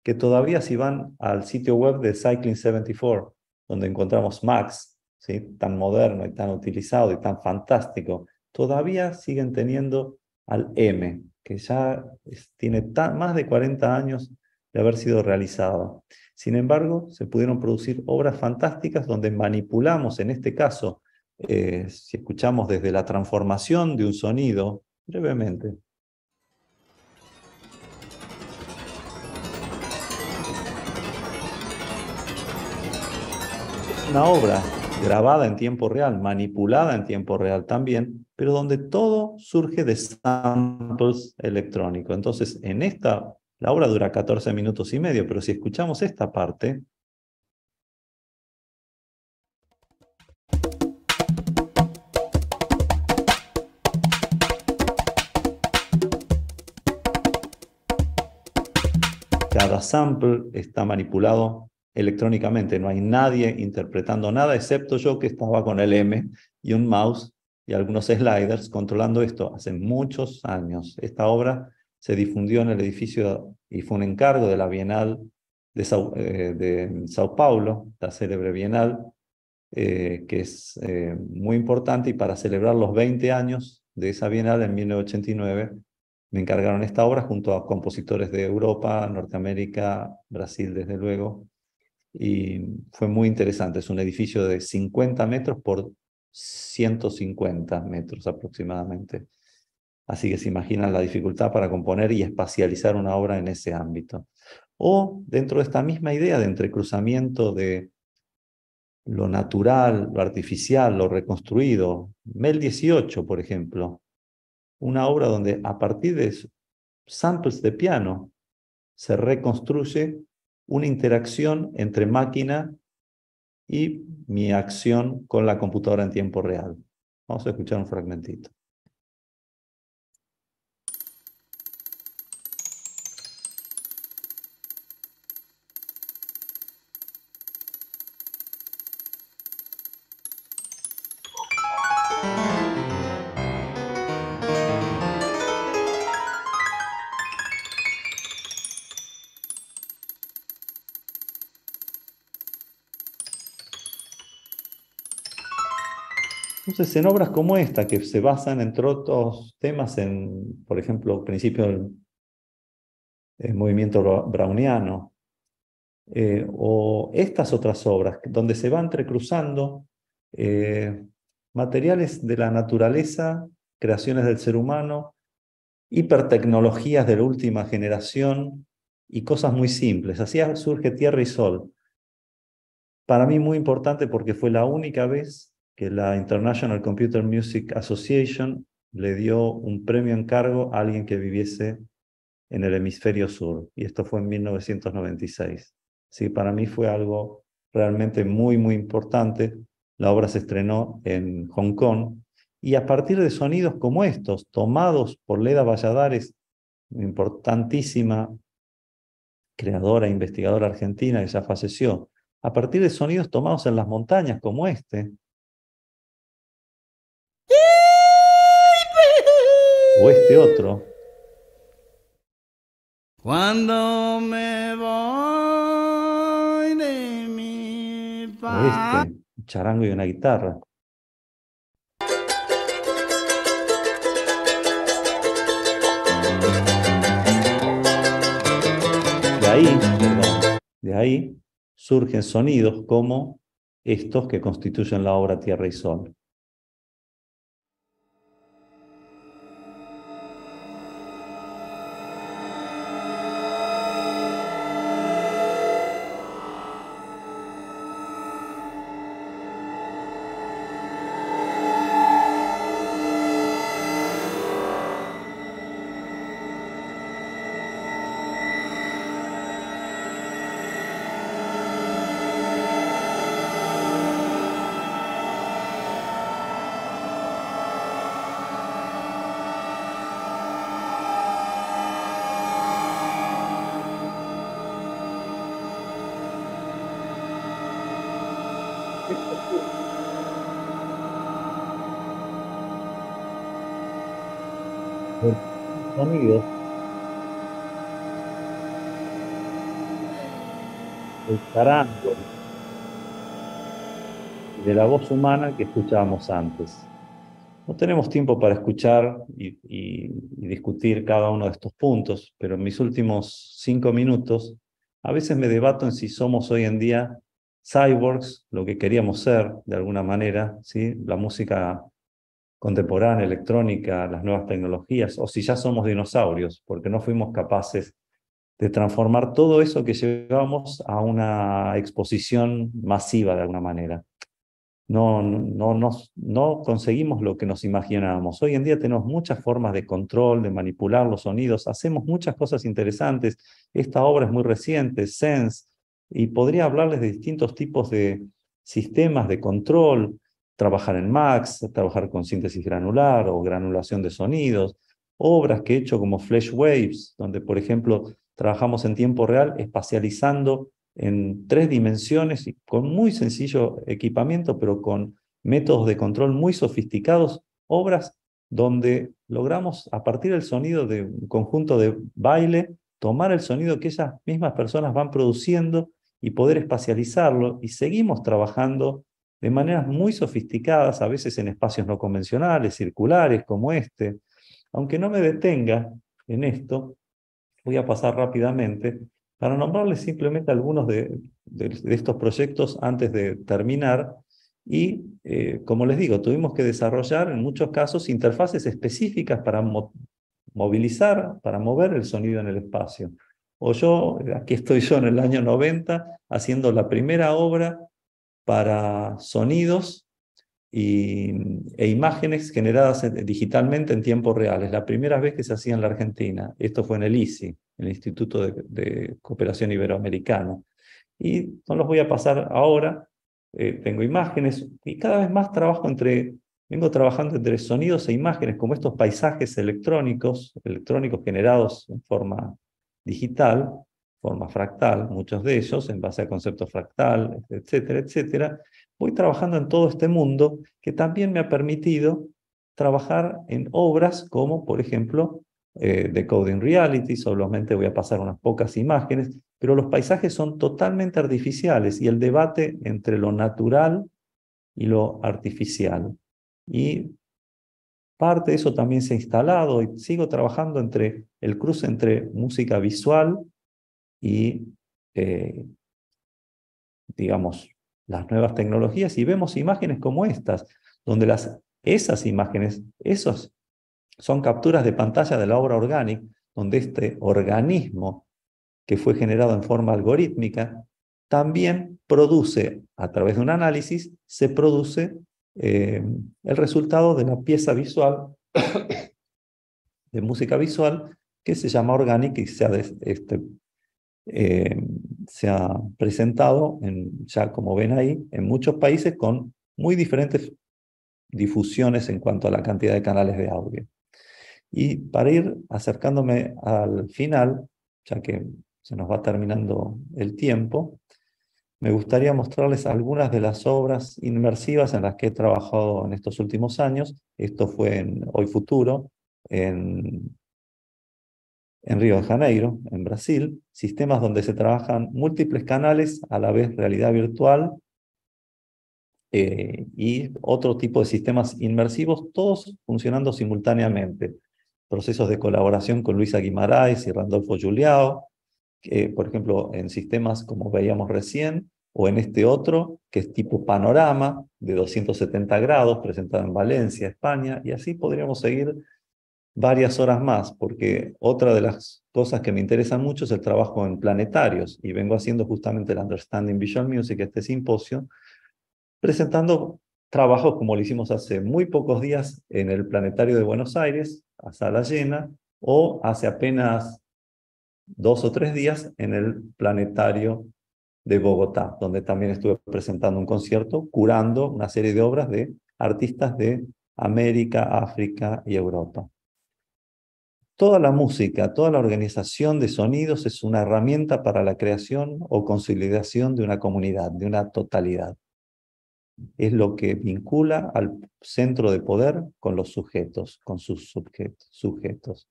que todavía si van al sitio web de Cycling74, donde encontramos Max, ¿sí? tan moderno y tan utilizado y tan fantástico, todavía siguen teniendo al M, que ya tiene más de 40 años de haber sido realizado. Sin embargo, se pudieron producir obras fantásticas donde manipulamos, en este caso, eh, si escuchamos desde la transformación de un sonido, brevemente. Una obra grabada en tiempo real, manipulada en tiempo real también, pero donde todo surge de samples electrónicos. Entonces, en esta, la obra dura 14 minutos y medio, pero si escuchamos esta parte, Cada sample está manipulado electrónicamente, no hay nadie interpretando nada, excepto yo que estaba con el M y un mouse y algunos sliders controlando esto hace muchos años. Esta obra se difundió en el edificio y fue un encargo de la Bienal de eh, Sao, Paulo, la célebre Bienal, eh, que es eh, muy importante y para celebrar los 20 años de esa Bienal en 1989 me encargaron esta obra junto a compositores de Europa, Norteamérica, Brasil, desde luego. Y fue muy interesante. Es un edificio de 50 metros por 150 metros aproximadamente. Así que se imaginan la dificultad para componer y espacializar una obra en ese ámbito. O dentro de esta misma idea de entrecruzamiento de lo natural, lo artificial, lo reconstruido. Mel 18, por ejemplo, una obra donde a partir de samples de piano se reconstruye una interacción entre máquina y mi acción con la computadora en tiempo real. Vamos a escuchar un fragmentito. Entonces, en obras como esta, que se basan, entre otros temas, en, por ejemplo, principio del movimiento browniano, eh, o estas otras obras, donde se van entrecruzando eh, materiales de la naturaleza, creaciones del ser humano, hipertecnologías de la última generación y cosas muy simples. Así surge Tierra y Sol. Para mí muy importante porque fue la única vez que la International Computer Music Association le dio un premio encargo a alguien que viviese en el hemisferio sur, y esto fue en 1996. Sí, para mí fue algo realmente muy, muy importante. La obra se estrenó en Hong Kong y a partir de sonidos como estos, tomados por Leda Valladares, importantísima creadora, e investigadora argentina que ya falleció, a partir de sonidos tomados en las montañas como este, o este otro. Cuando me voy de mi o este, un charango y una guitarra. De ahí, perdón, de ahí surgen sonidos como estos que constituyen la obra Tierra y Sol. de la voz humana que escuchábamos antes. No tenemos tiempo para escuchar y, discutir cada uno de estos puntos, pero en mis últimos cinco minutos a veces me debato en si somos hoy en día cyborgs, lo que queríamos ser de alguna manera, ¿sí? la música contemporánea, electrónica, las nuevas tecnologías, o si ya somos dinosaurios, porque no fuimos capaces de transformar todo eso que llevamos a una exposición masiva de alguna manera. No, no, no conseguimos lo que nos imaginábamos. Hoy en día tenemos muchas formas de control, de manipular los sonidos, hacemos muchas cosas interesantes. Esta obra es muy reciente, Sense, y podría hablarles de distintos tipos de sistemas de control, trabajar en Max, trabajar con síntesis granular o granulación de sonidos, obras que he hecho como Flash Waves, donde por ejemplo Trabajamos en tiempo real, espacializando en tres dimensiones y con muy sencillo equipamiento, pero con métodos de control muy sofisticados, obras donde logramos, a partir del sonido de un conjunto de baile, tomar el sonido que esas mismas personas van produciendo y poder espacializarlo. Y seguimos trabajando de maneras muy sofisticadas, a veces en espacios no convencionales, circulares como este. Aunque no me detenga en esto, voy a pasar rápidamente para nombrarles simplemente algunos de, estos proyectos antes de terminar. Y, eh, como les digo, tuvimos que desarrollar en muchos casos interfaces específicas para movilizar, para mover el sonido en el espacio. O yo, aquí estoy yo en el año 90, haciendo la primera obra para sonidos e imágenes generadas digitalmente en tiempos reales, la primera vez que se hacía en la Argentina. Esto fue en el ICI, el Instituto de, Cooperación Iberoamericana. Y no los voy a pasar ahora. Eh, tengo imágenes y cada vez más trabajo entre, vengo trabajando entre sonidos e imágenes, como estos paisajes electrónicos, electrónicos generados en forma digital, forma fractal, muchos de ellos, en base a concepto fractal, etcétera, etcétera, voy trabajando en todo este mundo que también me ha permitido trabajar en obras como, por ejemplo, eh, coding Reality, solamente voy a pasar unas pocas imágenes, pero los paisajes son totalmente artificiales y el debate entre lo natural y lo artificial. Y parte de eso también se ha instalado y sigo trabajando entre el cruce entre música visual y, eh, digamos, las nuevas tecnologías y vemos imágenes como estas, donde las, esas imágenes, esos son capturas de pantalla de la obra orgánica, donde este organismo que fue generado en forma algorítmica también produce, a través de un análisis, se produce eh, el resultado de la pieza visual, de música visual, que se llama orgánica y se ha este, eh, se ha presentado, en, ya como ven ahí, en muchos países con muy diferentes difusiones en cuanto a la cantidad de canales de audio. Y para ir acercándome al final, ya que se nos va terminando el tiempo, me gustaría mostrarles algunas de las obras inmersivas en las que he trabajado en estos últimos años. Esto fue en Hoy Futuro, en en Río de Janeiro, en Brasil, sistemas donde se trabajan múltiples canales, a la vez realidad virtual eh, y otro tipo de sistemas inmersivos, todos funcionando simultáneamente. Procesos de colaboración con Luisa Guimaraes y Randolfo Juliao, que, por ejemplo, en sistemas como veíamos recién, o en este otro, que es tipo panorama, de 270 grados, presentado en Valencia, España, y así podríamos seguir varias horas más, porque otra de las cosas que me interesa mucho es el trabajo en planetarios, y vengo haciendo justamente el Understanding Visual Music, este simposio, presentando trabajos como lo hicimos hace muy pocos días en el Planetario de Buenos Aires, a sala llena, o hace apenas dos o tres días en el Planetario de Bogotá, donde también estuve presentando un concierto, curando una serie de obras de artistas de América, África y Europa. Toda la música, toda la organización de sonidos es una herramienta para la creación o consolidación de una comunidad, de una totalidad. Es lo que vincula al centro de poder con los sujetos, con sus sujetos.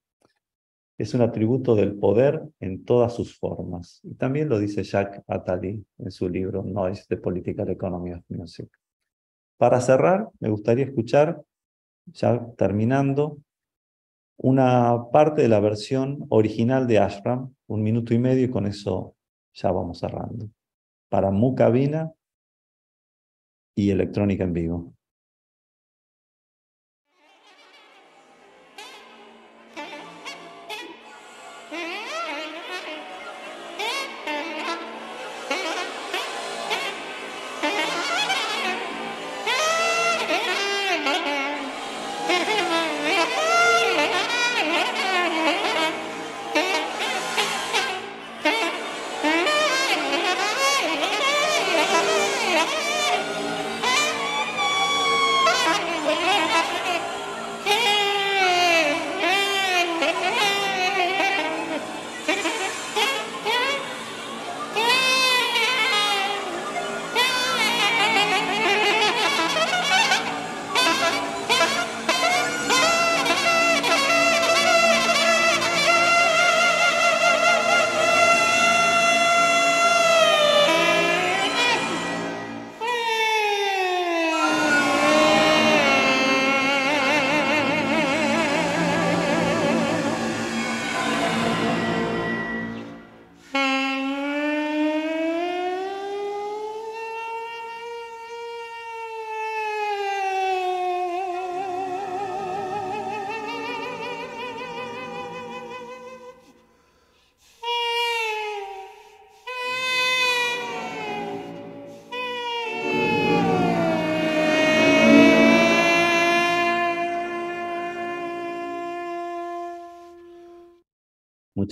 Es un atributo del poder en todas sus formas. Y también lo dice Jacques Attali en su libro Noise, The Political Economy of Music. Para cerrar, me gustaría escuchar, ya terminando, una parte de la versión original de Ashram, un minuto y medio, y con eso ya vamos cerrando. Para Cabina y Electrónica en Vivo.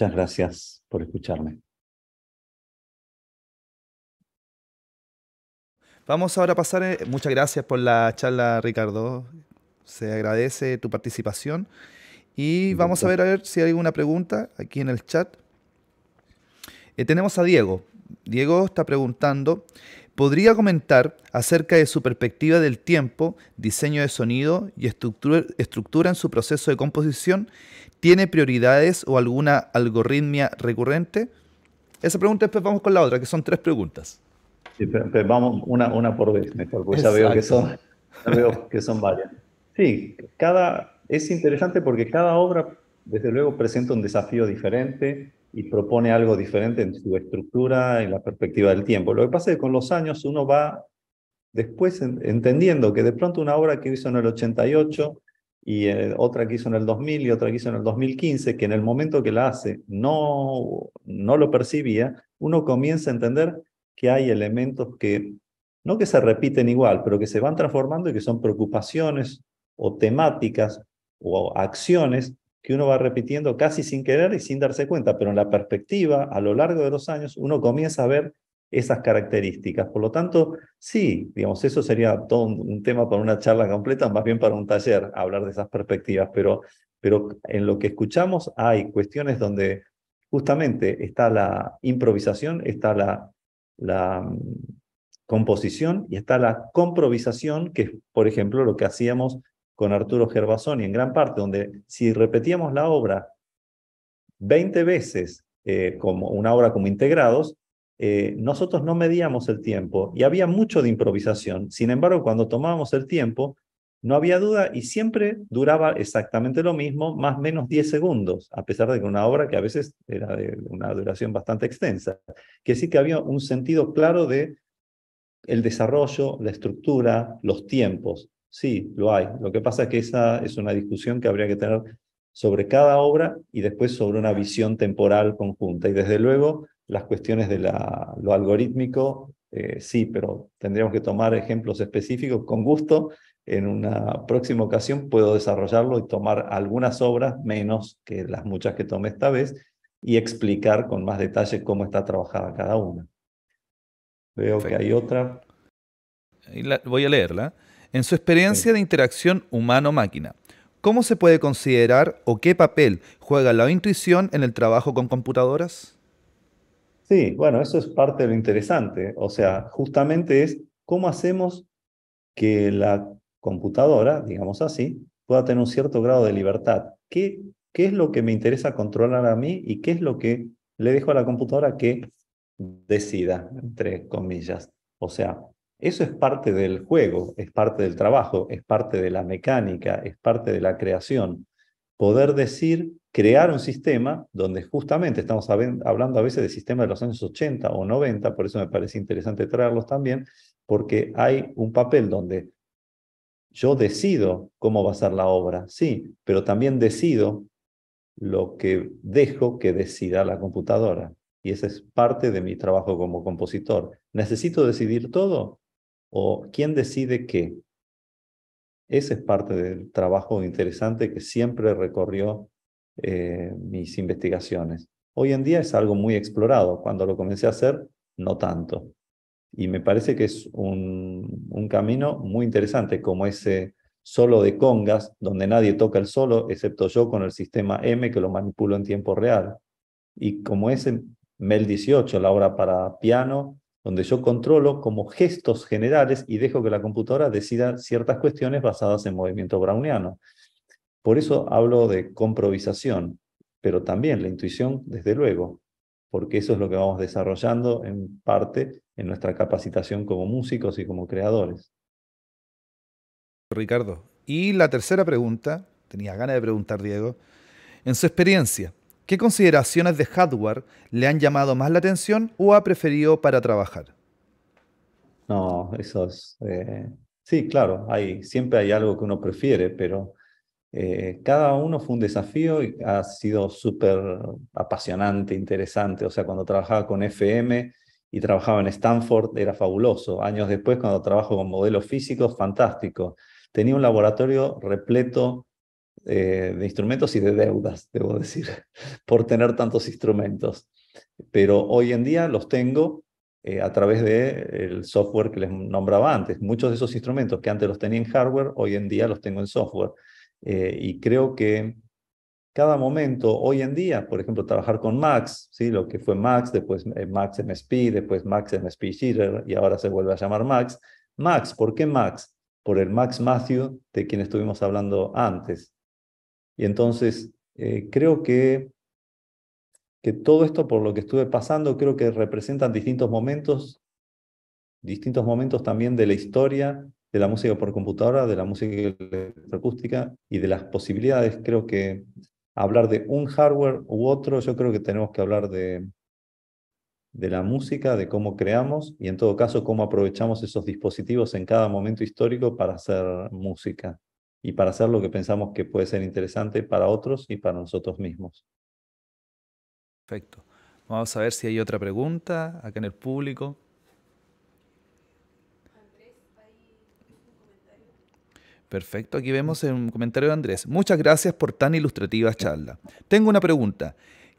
Muchas gracias por escucharme. Vamos ahora a pasar, eh, muchas gracias por la charla Ricardo, se agradece tu participación y vamos a ver a ver si hay alguna pregunta aquí en el chat. Eh, tenemos a Diego. Diego está preguntando, podría comentar acerca de su perspectiva del tiempo, diseño de sonido y estructura, en su proceso de composición. ¿Tiene prioridades o alguna algoritmia recurrente? Esa pregunta después vamos con la otra, que son tres preguntas. Sí, pero, vamos una, una por vez, mejor, porque ya veo, que son, veo que son varias. Sí, cada, es interesante porque cada obra, desde luego, presenta un desafío diferente, y propone algo diferente en su estructura, en la perspectiva del tiempo. Lo que pasa es que con los años uno va después entendiendo que de pronto una obra que hizo en el 88 eh, y otra que hizo en el 2000 y otra que hizo en el 2015, que en el momento que la hace no, no lo percibía, uno comienza a entender que hay elementos que, no que se repiten igual, pero que se van transformando y que son preocupaciones o temáticas o acciones que uno va repitiendo casi sin querer y sin darse cuenta, pero en la perspectiva, a lo largo de los años, uno comienza a ver esas características. Por lo tanto, sí, digamos, eso sería todo un, tema para una charla completa, más bien para un taller, hablar de esas perspectivas, pero, pero en lo que escuchamos hay cuestiones donde justamente está la improvisación, está la, la mm, composición y está la comprovisación, que es, por ejemplo, lo que hacíamos con Arturo Gervasoni en gran parte, donde si repetíamos la obra 20 veces eh, como una obra como integrados, eh, nosotros no medíamos el tiempo y había mucho de improvisación. Sin embargo, cuando tomábamos el tiempo, no había duda y siempre duraba exactamente lo mismo, más o menos 10 segundos, a pesar de que una obra que a veces era de una duración bastante extensa. Que sí que había un sentido claro de el desarrollo, la estructura, los tiempos. Sí, lo hay. Lo que pasa es que esa es una discusión que habría que tener sobre cada obra y después sobre una visión temporal conjunta. Y desde luego las cuestiones de lo algorítmico, eh, sí, pero tendríamos que tomar ejemplos específicos. Con gusto, en una próxima ocasión puedo desarrollarlo y tomar algunas obras, menos que las muchas que tomé esta vez, y explicar con más detalle cómo está trabajada cada una. Veo que hay otra. voy a leerla. En su experiencia de interacción humano-máquina, ¿cómo se puede considerar o qué papel juega la intuición en el trabajo con computadoras? Sí, bueno, eso es parte de lo interesante. O sea, justamente es cómo hacemos que la computadora, digamos así, pueda tener un cierto grado de libertad. ¿Qué, qué es lo que me interesa controlar a mí y qué es lo que le dejo a la computadora que decida, entre comillas? O sea, eso es parte del juego, es parte del trabajo, es parte de la mecánica, es parte de la creación. Poder decir, crear un sistema donde justamente estamos hablando a veces de sistemas de los años 80 o 90, por eso me parece interesante traerlos también, porque hay un papel donde yo decido cómo va a ser la obra, sí, pero también decido lo que dejo que decida la computadora. Y ese es parte de mi trabajo como compositor. ¿Necesito decidir todo? o quién decide qué. Ese es parte del trabajo interesante que siempre recorrió eh, mis investigaciones. Hoy en día es algo muy explorado. Cuando lo comencé a hacer, no tanto. Y me parece que es un, un camino muy interesante, como ese solo de congas, donde nadie toca el solo, excepto yo con el sistema M que lo manipulo en tiempo real. Y como ese Mel 18, la obra para piano, donde yo controlo como gestos generales y dejo que la computadora decida ciertas cuestiones basadas en movimiento browniano. Por eso hablo de comprovisación, pero también la intuición, desde luego, porque eso es lo que vamos desarrollando en parte en nuestra capacitación como músicos y como creadores. Ricardo, y la tercera pregunta, tenía ganas de preguntar Diego, en su experiencia, ¿Qué consideraciones de hardware le han llamado más la atención o ha preferido para trabajar? No, eso es... Eh, sí, claro, hay, siempre hay algo que uno prefiere, pero eh, cada uno fue un desafío y ha sido súper apasionante, interesante. O sea, cuando trabajaba con FM y trabajaba en Stanford, era fabuloso. Años después, cuando trabajo con modelos físicos, fantástico. Tenía un laboratorio repleto eh, de instrumentos y de deudas, debo decir, por tener tantos instrumentos. Pero hoy en día los tengo eh, a través del eh, software que les nombraba antes. Muchos de esos instrumentos que antes los tenía en hardware, hoy en día los tengo en software. y creo que cada momento, hoy en día, por ejemplo, trabajar con Max, ¿sí? lo que fue Max, después Max MSP, después Max MSP Shearer, y ahora se vuelve a llamar Max. Max, ¿por qué Max? Por el Max Matthew de quien estuvimos hablando antes. Y entonces, eh, creo que, que todo esto por lo que estuve pasando, creo que representan distintos momentos, distintos momentos también de la historia de la música por computadora, de la música electroacústica y de las posibilidades. Creo que hablar de un hardware u otro, yo creo que tenemos que hablar de, de la música, de cómo creamos y en todo caso cómo aprovechamos esos dispositivos en cada momento histórico para hacer música y para hacer lo que pensamos que puede ser interesante para otros y para nosotros mismos. Perfecto. Vamos a ver si hay otra pregunta acá en el público. Perfecto, aquí vemos un comentario de Andrés. Muchas gracias por tan ilustrativa charla. Tengo una pregunta.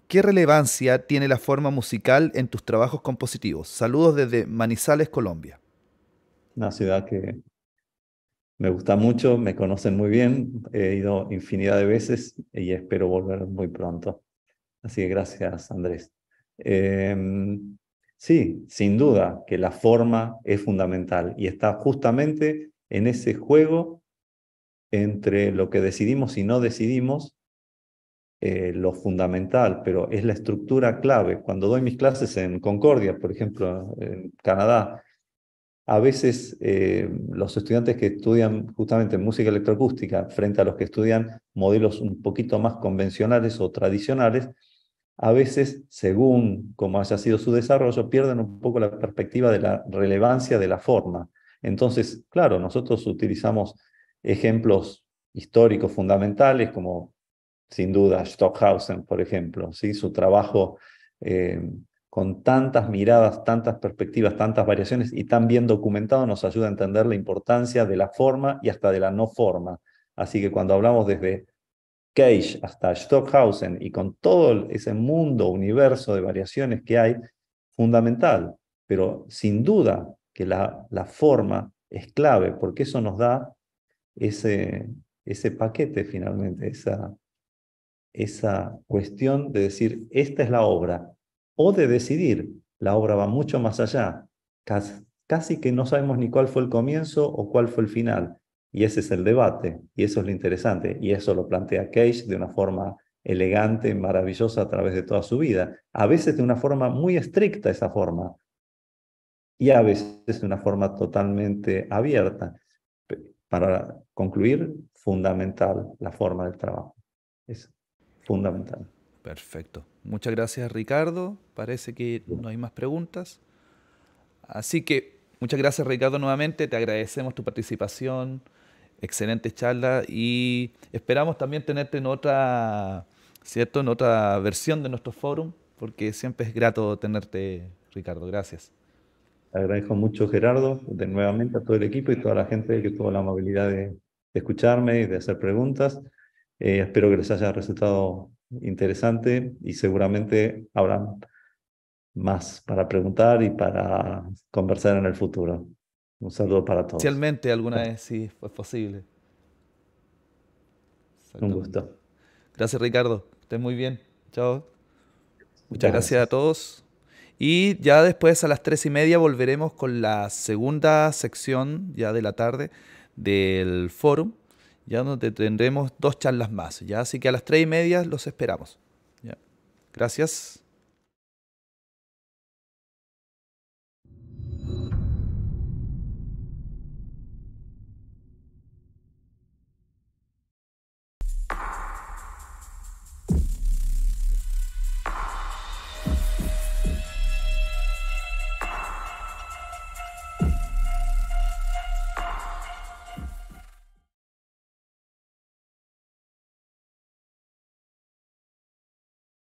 ¿Qué relevancia tiene la forma musical en tus trabajos compositivos? Saludos desde Manizales, Colombia. Una ciudad que me gusta mucho, me conocen muy bien, he ido infinidad de veces y espero volver muy pronto. Así que gracias, Andrés. Em, sí, sin duda que la forma es fundamental y está justamente en ese juego entre lo que decidimos y no decidimos, eh, lo fundamental, pero es la estructura clave. Cuando doy mis clases en Concordia, por ejemplo, en Canadá, a veces eh, los estudiantes que estudian justamente música electroacústica frente a los que estudian modelos un poquito más convencionales o tradicionales, a veces, según como haya sido su desarrollo, pierden un poco la perspectiva de la relevancia de la forma. Entonces, claro, nosotros utilizamos ejemplos históricos fundamentales como sin duda Stockhausen, por ejemplo, ¿sí? su trabajo eh, con tantas miradas, tantas perspectivas, tantas variaciones y tan bien documentado nos ayuda a entender la importancia de la forma y hasta de la no forma. Así que cuando hablamos desde Cage hasta Stockhausen y con todo ese mundo, universo de variaciones que hay, fundamental, pero sin duda que la, la forma es clave porque eso nos da ese, ese paquete finalmente, esa, esa cuestión de decir, esta es la obra, o de decidir. La obra va mucho más allá. Casi, que no sabemos ni cuál fue el comienzo o cuál fue el final. Y ese es el debate, y eso es lo interesante, y eso lo plantea Cage de una forma elegante, maravillosa a través de toda su vida. A veces de una forma muy estricta esa forma, y a veces de una forma totalmente abierta. Para concluir, fundamental la forma del trabajo. Es fundamental. Perfecto. Muchas gracias Ricardo, parece que no hay más preguntas. Así que muchas gracias Ricardo nuevamente, te agradecemos tu participación, excelente charla y esperamos también tenerte en otra, ¿cierto? En otra versión de nuestro foro porque siempre es grato tenerte Ricardo, gracias. Te agradezco mucho Gerardo, de nuevamente a todo el equipo y toda la gente que tuvo la amabilidad de, escucharme y de hacer preguntas. Eh, espero que les haya resultado interesante y seguramente habrá más para preguntar y para conversar en el futuro. Un saludo para todos. Especialmente alguna vez, si es posible. Un gusto. Gracias, Ricardo. Estén muy bien. Chao. Muchas gracias. gracias. a todos. Y ya después a las tres y media volveremos con la segunda sección ya de la tarde del foro ya donde tendremos dos charlas más, ya así que a las tres y media los esperamos. Gracias.